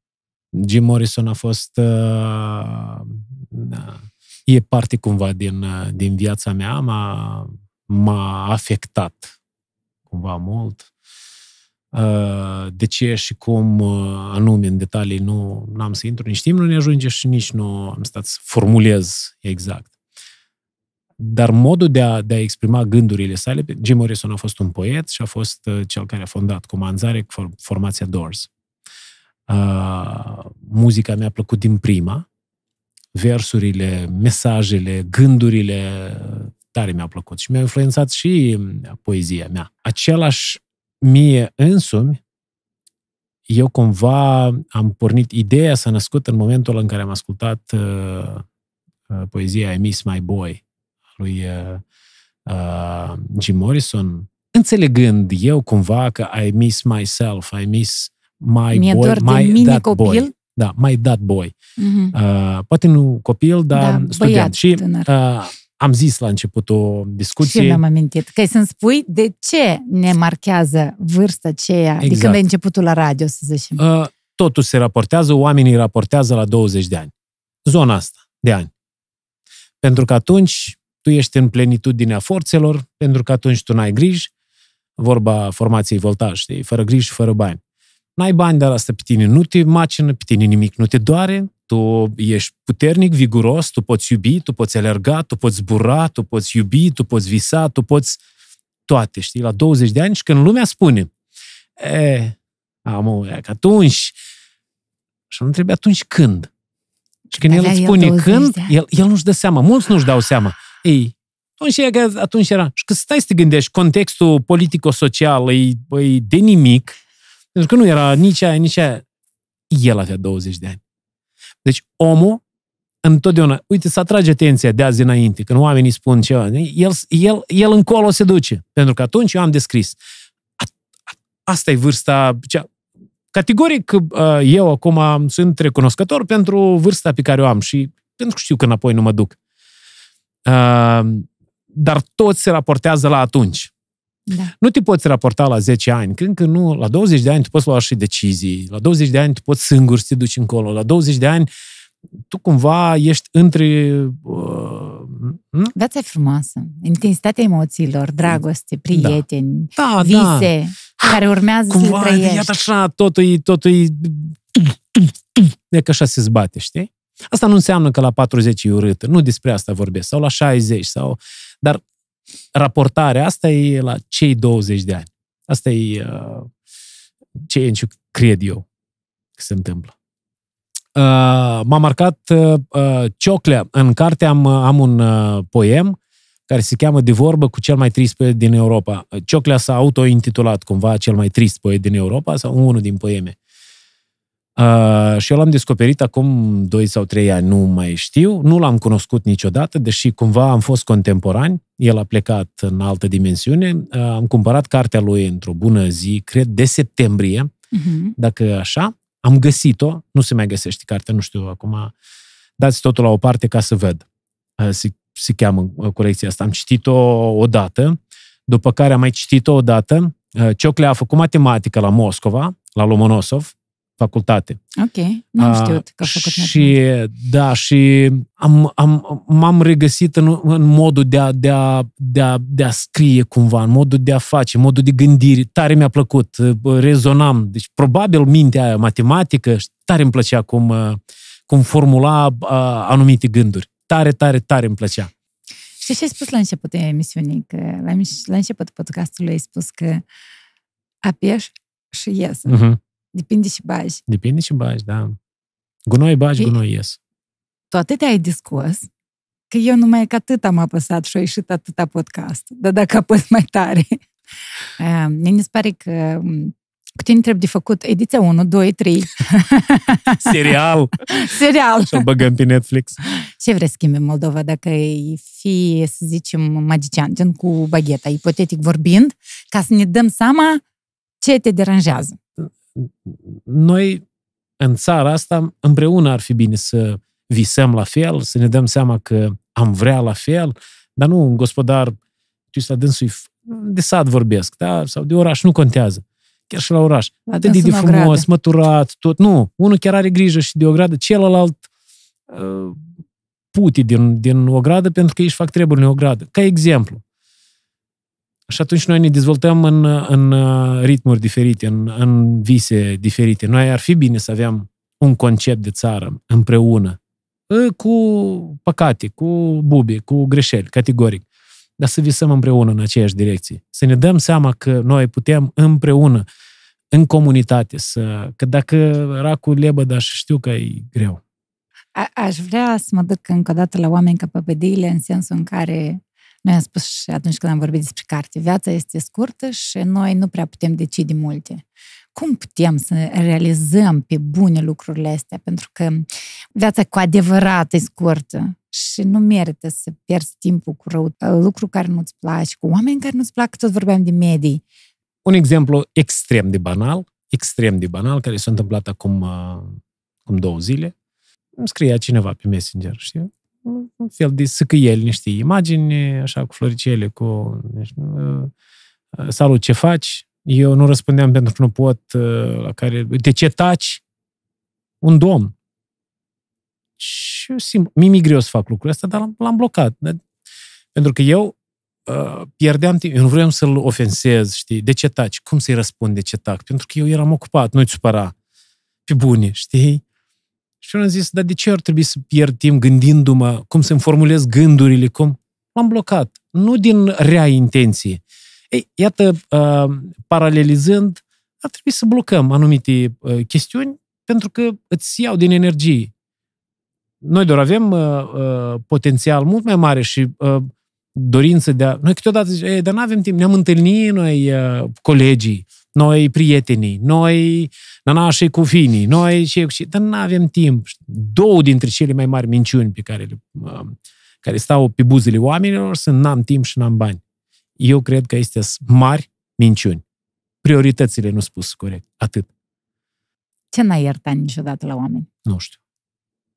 B: Jim Morrison a fost... Uh, uh e parte cumva din, uh, din viața mea. M-a, m-a afectat cumva mult. Uh, de ce și cum uh, anume în detalii nu am să intru, nici timp nu ne ajunge și nici nu am stat să formulez exact. Dar modul de a, de a exprima gândurile sale, Jim Morrison a fost un poet și a fost uh, cel care a fondat Comanzare cu formația Doors. Uh, muzica mi-a plăcut din prima, versurile, mesajele, gândurile tare mi-au plăcut și mi-a influențat și poezia mea. Același mie însumi, eu cumva am pornit, ideea s-a născut în momentul în care am ascultat uh, uh, poezia I Miss My Boy lui uh, uh, Jim Morrison, înțelegând eu cumva că I miss myself, I miss my Mi-e boy, my mini that copil. boy. Da, my dat boy. Uh-huh. Uh, poate nu copil, dar da, student. Și uh, am zis la început o discuție. Și mi-am
A: amintit. Că să-mi spui de ce ne marchează vârsta aceea exact. de când exact. ai începutul la radio, să zicem.
B: Uh, totul se raportează, oamenii raportează la 20 de ani. Zona asta de ani. Pentru că atunci tu ești în plenitudinea forțelor, pentru că atunci tu n-ai griji, vorba formației voltaj, știi, fără griji, fără bani. N-ai bani, dar asta pe tine nu te macină, pe tine nimic nu te doare, tu ești puternic, viguros, tu poți iubi, tu poți alerga, tu poți zbura, tu poți iubi, tu poți visa, tu poți toate, știi, la 20 de ani și când lumea spune, e, amă, că atunci, și nu trebuie atunci când. Și când Avea el îți spune el când, el, el nu-și dă seama, mulți nu-și dau seama. Ei, atunci, era, atunci era. Și că stai să te gândești, contextul politico-social e, e de nimic, pentru că nu era nici aia, nici aia. El avea 20 de ani. Deci omul întotdeauna, uite, să atrage atenția de azi înainte, când oamenii spun ceva, el, el, el încolo se duce, pentru că atunci eu am descris. asta e vârsta, cea, categoric uh, eu acum sunt recunoscător pentru vârsta pe care o am și pentru că știu că înapoi nu mă duc. Uh, dar toți se raportează la atunci. Da. Nu te poți raporta la 10 ani. când că nu. La 20 de ani tu poți lua și decizii. La 20 de ani tu poți singur să te duci încolo. La 20 de ani tu cumva ești între... Uh,
A: Viața e frumoasă. Intensitatea emoțiilor, dragoste, da. prieteni, da. Da, vise, da. care urmează cumva, să trăiești. Adică, iată
B: așa, totul e... Totul e... E că așa se zbate, știi? Asta nu înseamnă că la 40 e urâtă. Nu despre asta vorbesc. Sau la 60, sau... Dar raportarea asta e la cei 20 de ani. Asta e uh, ce cred eu că se întâmplă. Uh, m-a marcat uh, uh Cioclea. În carte am, uh, am un uh, poem care se cheamă De vorbă cu cel mai trist poet din Europa. Cioclea s-a auto-intitulat cumva cel mai trist poet din Europa sau unul din poeme. Uh, și eu l-am descoperit acum 2 sau 3 ani, nu mai știu, nu l-am cunoscut niciodată, deși cumva am fost contemporani, el a plecat în altă dimensiune, uh, am cumpărat cartea lui într-o bună zi, cred de septembrie, uh-huh. dacă așa, am găsit-o, nu se mai găsește cartea, nu știu acum, dați totul la o parte ca să văd, uh, se, se cheamă uh, colecția asta. Am citit-o odată, după care am mai citit-o odată, uh, Cioclea a făcut matematică la Moscova, la Lomonosov, facultate.
A: Ok, nu am ah, știut
B: că a făcut Și, da, și am, am, m-am regăsit în, în modul de a, de, a, de, a, de a scrie cumva, în modul de a face, în modul de gândire. Tare mi-a plăcut, rezonam. Deci, probabil, mintea aia matematică, tare îmi plăcea cum, uh, cum formula uh, anumite gânduri. Tare, tare, tare îmi plăcea.
A: Și ce ai spus la început emisiunii? Că la, la început podcastului ai spus că apieși și ies. Uh-huh. Depinde și bagi.
B: Depinde și bagi, da. Gunoi bagi, gunoi ies.
A: Tu atât ai discos, că eu numai că atât am apăsat și a ieșit atâta podcast. Dar dacă apăs mai tare. (laughs) Mie mi se pare că cu tine trebuie de făcut ediția 1, 2, 3. Serial! Serial! Și
B: băgăm pe Netflix.
A: (laughs) Ce vrei să schimbi în Moldova dacă ai fi, să zicem, magician, gen cu bagheta, ipotetic vorbind, ca să ne dăm seama ce te deranjează
B: noi în țara asta împreună ar fi bine să visăm la fel, să ne dăm seama că am vrea la fel, dar nu un gospodar, știu să dânsui, de sat vorbesc, da? sau de oraș, nu contează. Chiar și la oraș.
A: La Atât de, de frumos, grade.
B: măturat, tot. Nu, unul chiar are grijă și de o gradă, celălalt uh, puti din, din o gradă pentru că ei își fac treburile în o gradă. Ca exemplu. Și atunci noi ne dezvoltăm în, în uh, ritmuri diferite, în, în vise diferite. Noi ar fi bine să avem un concept de țară împreună, ă, cu păcate, cu bube, cu greșeli, categoric. Dar să visăm împreună în aceeași direcție. Să ne dăm seama că noi putem împreună, în comunitate, să... că dacă racul lebă, dar știu că e greu.
A: A- aș vrea să mă duc încă o dată la oameni ca pe în sensul în care noi am spus și atunci când am vorbit despre carte, viața este scurtă și noi nu prea putem decide multe. Cum putem să realizăm pe bune lucrurile astea? Pentru că viața cu adevărat e scurtă și nu merită să pierzi timpul cu rău, uh, lucru care nu-ți place, cu oameni care nu-ți plac, tot vorbeam de medii.
B: Un exemplu extrem de banal, extrem de banal, care s-a întâmplat acum, uh, acum două zile. Îmi scria cineva pe Messenger, știi? un fel de săcăieli, niște imagini, așa, cu floricele, cu... Deci, uh, uh, salut, ce faci? Eu nu răspundeam pentru că nu pot, uh, la care... De ce taci? Un domn. Și eu simt, mi greu să fac lucrul ăsta, dar l-am, l-am blocat. pentru că eu uh, pierdeam timp, eu nu vreau să-l ofensez, știi, de ce taci? Cum să-i răspund de ce tac? Pentru că eu eram ocupat, nu-i supăra. Pe bune, știi? Și eu am zis, dar de ce ar trebui să pierd timp gândindu-mă, cum să-mi formulez gândurile, cum? M-am blocat. Nu din rea intenție. Ei, iată, uh, paralelizând, ar trebui să blocăm anumite uh, chestiuni pentru că îți iau din energie. Noi doar avem uh, uh, potențial mult mai mare și uh, dorință de a... Noi câteodată zicem, dar nu avem timp, ne-am întâlnit noi uh, colegii, uh, noi prietenii, noi nanașii cu finii, noi ce și... Dar nu avem timp. Două dintre cele mai mari minciuni pe care, le, uh, care stau pe buzele oamenilor sunt n-am timp și n-am bani. Eu cred că este mari minciuni. Prioritățile nu spus corect. Atât.
A: Ce n-ai iertat niciodată la oameni?
B: Nu știu.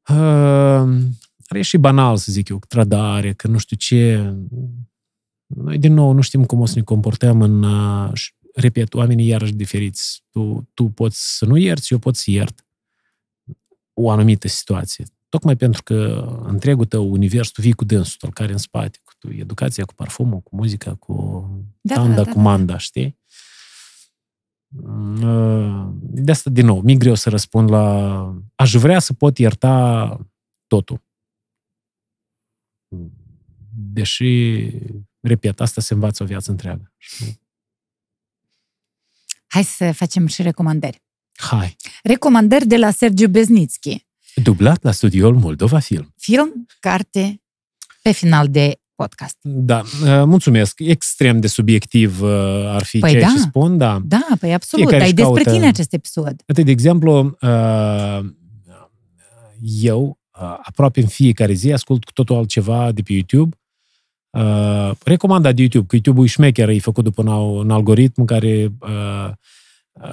B: Uh, are și banal să zic eu, trădare, că nu știu ce. Noi, din nou, nu știm cum o să ne comportăm în, uh, repet, oamenii iarăși diferiți. Tu, tu poți să nu ierți, eu pot să iert o anumită situație. Tocmai pentru că întregul tău univers, tu vii cu dânsul, tău, care în spate, cu tu, educația, cu parfumul, cu muzica, cu da, da tanda, da, da, cu manda, știi? Mm, ă, de asta, din nou, mi greu să răspund la... Aș vrea să pot ierta totul. Deși, repet, asta se învață o viață întreagă. Știi?
A: Hai să facem și recomandări. Hai. Recomandări de la Sergiu Beznițchi.
B: Dublat la studioul Moldova Film.
A: Film, carte, pe final de podcast. Da,
B: uh, mulțumesc. Extrem de subiectiv uh, ar fi păi ceea da. ce spun, da. Da, păi absolut. Dar e despre tine acest episod. Atât, de exemplu, uh, eu aproape în fiecare zi ascult cu totul altceva de pe YouTube Uh, recomandat de YouTube, că YouTube-ul e șmecher, e făcut după un, un algoritm care uh, uh,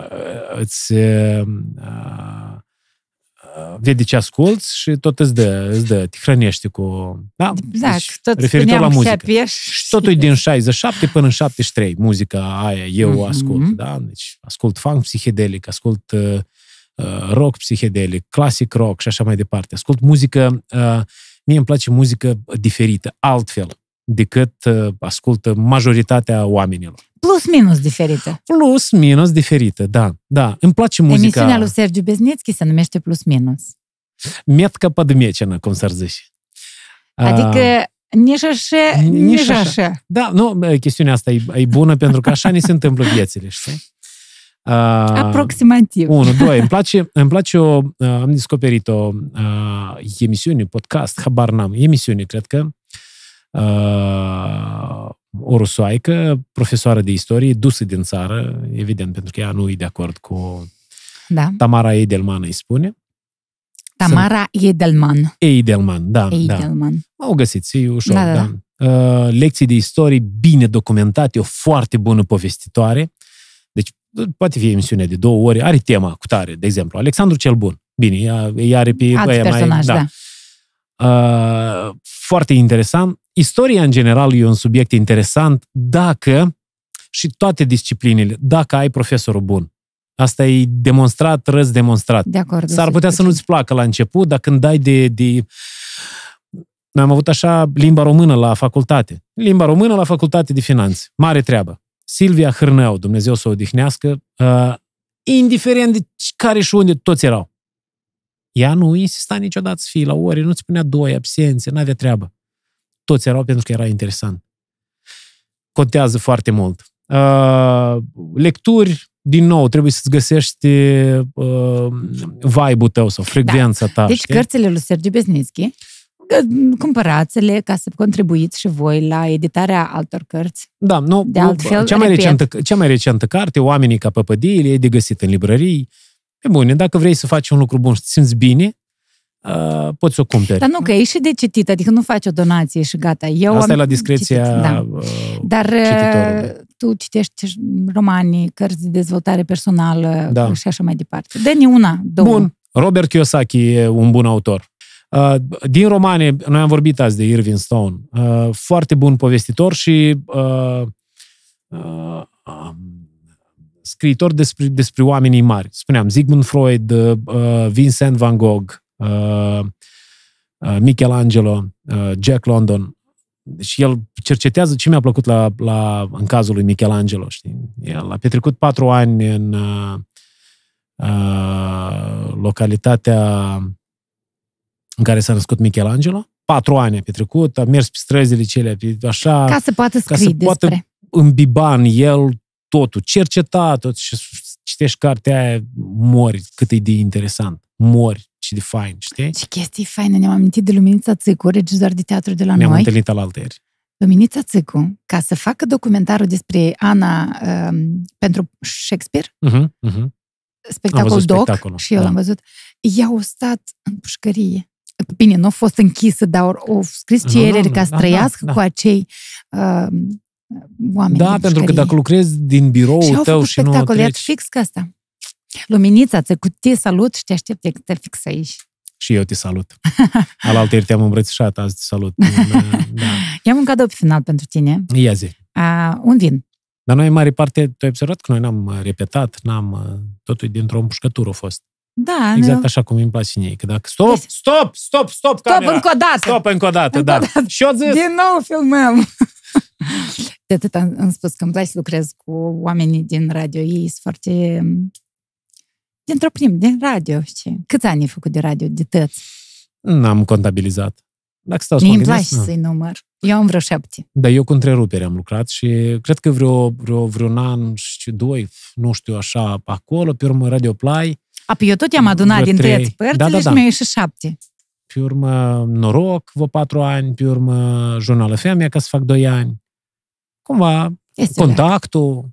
B: îți uh, uh, vede ce asculți și tot îți dă, îți dă te hrănește cu...
A: Da? Exact, deci, tot referitor la muzică. Și
B: totul e din 67 până în 73, muzica aia, eu mm-hmm. ascult, da? Deci ascult funk psihedelic, ascult uh, uh, rock psihedelic, classic rock și așa mai departe. Ascult muzică, uh, mie îmi place muzică diferită, altfel decât uh, ascultă majoritatea oamenilor.
A: Plus minus diferită.
B: Plus minus diferită, da. Da, îmi place muzica. Emisiunea lui
A: Sergiu Beznețchi se numește Plus minus.
B: metca подмечена, cum s-ar zice. Adică
A: nici așa, nici așa. Da,
B: nu, chestiunea asta e, e bună pentru că așa ne se întâmplă viețile, știi? Uh, Aproximativ. Unu, doi. Îmi place, îmi place o, uh, am descoperit o uh, emisiune, podcast, habar n-am, emisiune, cred că, uh, o rusoaică, profesoară de istorie, dusă din țară, evident, pentru că ea nu e de acord cu... Da. Tamara Edelman îi spune.
A: Tamara Edelman.
B: Edelman, da. da. Edelman. Da. O găsiți, e ușor, da. da, da. da. Uh, lecții de istorie bine documentate, o foarte bună povestitoare. Deci, poate fi emisiune de două ore, are tema cu tare, de exemplu, Alexandru cel Bun. Bine, ea, ea are pe... Alți personaj, mai, da. da. Uh, foarte interesant, Istoria, în general, e un subiect interesant dacă și toate disciplinele, dacă ai profesorul bun. Asta e demonstrat, răz demonstrat. De
A: acord. S-ar putea
B: să nu-ți placă la început, dar când dai de, de... Noi am avut așa limba română la facultate. Limba română la facultate de finanțe. Mare treabă. Silvia Hârnău, Dumnezeu să o odihnească, uh, indiferent de care și unde toți erau. Ea nu insista niciodată să fie la ore, nu ți-a spunea doi absențe, n-avea treabă toți erau pentru că era interesant. Contează foarte mult. Uh, lecturi, din nou, trebuie să-ți găsești uh, vibe-ul tău sau da. frecvența da. ta. Deci știi? cărțile
A: lui Sergiu Besnitschi, cumpărați-le ca să contribuiți și voi la editarea altor cărți. Da, nu, de altfel, cea, mai recentă,
B: cea mai recentă carte, Oamenii ca păpădiile, e de găsit în librării. E bun. dacă vrei să faci un lucru bun și te simți bine, uh, poți să o cumperi. Dar nu, că
A: e și de citit, adică nu faci o donație și gata. Eu Asta am e la
B: discreția citit, da. Uh,
A: Dar uh, tu citești romanii, cărți de dezvoltare personală da. și așa mai departe. Dă-ne una, două.
B: Bun. Robert Kiyosaki e un bun autor. Uh, din romane, noi am vorbit azi de Irving Stone, foarte bun povestitor și um, scriitor despre, despre oamenii mari. Spuneam, Sigmund Freud, Vincent van Gogh, Uh, uh, Michelangelo, uh, Jack London. Și el cercetează ce mi-a plăcut la, la, în cazul lui Michelangelo. Știi? El a petrecut patru ani în uh, localitatea în care s-a născut Michelangelo. Patru ani a petrecut, a mers pe străzile cele, așa... Ca să
A: poată scrie ca să poată
B: despre... în el totul, cerceta tot și citești cartea aia, mori cât e de interesant. Mori și de fain, știi? Ce
A: chestii faine! Ne-am amintit de Luminița Țicu, regizor de teatru de la Ne-am noi. Ne-am întâlnit la alteri. Luminița Țicu, ca să facă documentarul despre Ana um, pentru Shakespeare, uh-huh, mhm, mhm. uh-huh. spectacol doc, și eu da. l-am văzut, ea a stat în pușcărie bine, nu a fost închisă, dar au scris cereri ca să da, trăiască da, da. cu acei uh, oameni. Da, pentru că dacă
B: lucrezi din birou și tău și nu treci...
A: fix ca asta. Luminița, te salut și te aștept că te fix aici.
B: Și eu te salut. (laughs) Alaltă ieri te-am îmbrățișat, azi te salut. (laughs) da.
A: I-am un cadou pe final pentru tine. Ia zi. A, un vin.
B: Dar noi, în mare parte, tu ai observat că noi n-am uh, repetat, n-am... Uh, totul dintr-o împușcătură a fost.
A: Da, exact nu...
B: așa cum îmi place mie. Că dacă stop, păi- stop, stop, stop, stop camera. încă o dată. Stop încă o dată, încă da. Și eu zis. Din
A: nou filmăm. De atât am, am spus că îmi place să lucrez cu oamenii din radio. Ei sunt foarte Dintr-o prim, din radio. știi? Câți ani ai făcut de radio, de tăți?
B: N-am contabilizat. Dacă stau să mă place să-i
A: număr. Eu am vreo șapte.
B: Da, eu cu întrerupere am lucrat și cred că vreo, vreo, un an și doi, nu știu, așa, acolo, pe urmă Radio Play.
A: A, pe păi eu tot i-am adunat din trei. părțile da, da, da. și mi-a ieșit șapte.
B: Pe urmă Noroc, vă patru ani, pe urmă Jurnală Femeia, ca să fac doi ani.
A: Cumva, este
B: contactul,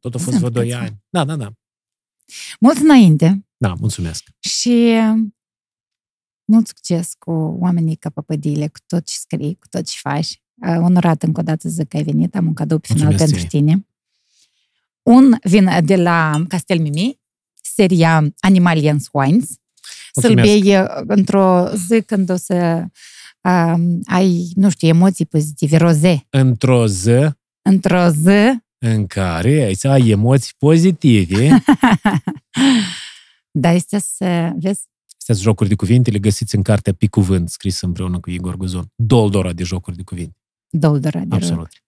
B: tot a fost vă doi ani. Da, da, da.
A: Mult înainte.
B: Da, mulțumesc.
A: Și uh, mult succes cu oamenii ca păpădile, cu tot ce scrii, cu tot ce faci. Uh, onorat încă o dată zic că ai venit, am un cadou pe final mulțumesc pentru tine. tine. Un vin de la Castel Mimi, seria Animalians Wines. Să-l bei uh, într-o zi când o să um, ai, nu știu, emoții pozitive, roze.
B: Într-o zi?
A: Într-o zi
B: în care aici ai emoții pozitive.
A: (laughs) da, este să vezi
B: Astea jocuri de cuvinte, le găsiți în cartea Pe Cuvânt, scris împreună cu Igor Guzon. Doldora de jocuri de cuvinte.
A: Doldora de Absolut. Joc.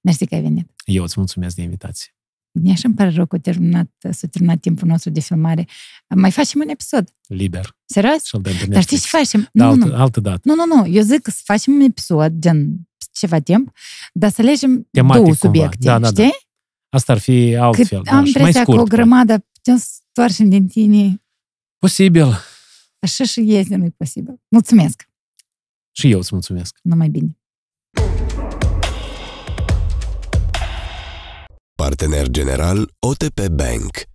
A: Mersi că ai venit.
B: Eu îți mulțumesc de invitație.
A: Bine, așa îmi pare rău că terminat, s-a terminat timpul nostru de filmare. Mai facem un episod. Liber. Serios? Dar știi ce facem? Da, nu, altă, nu. altă dată. Nu, nu, nu. Eu zic să facem un episod, gen ceva timp, dar să alegem Tematic, două subiecte, da, da, da. știi? Da,
B: Asta ar fi altfel. Cât da, am impresia că o
A: grămadă putem să întoarcem din tine. Posibil. Așa și este, nu-i posibil. Mulțumesc!
B: Și eu îți mulțumesc! Numai bine! Partener general OTP Bank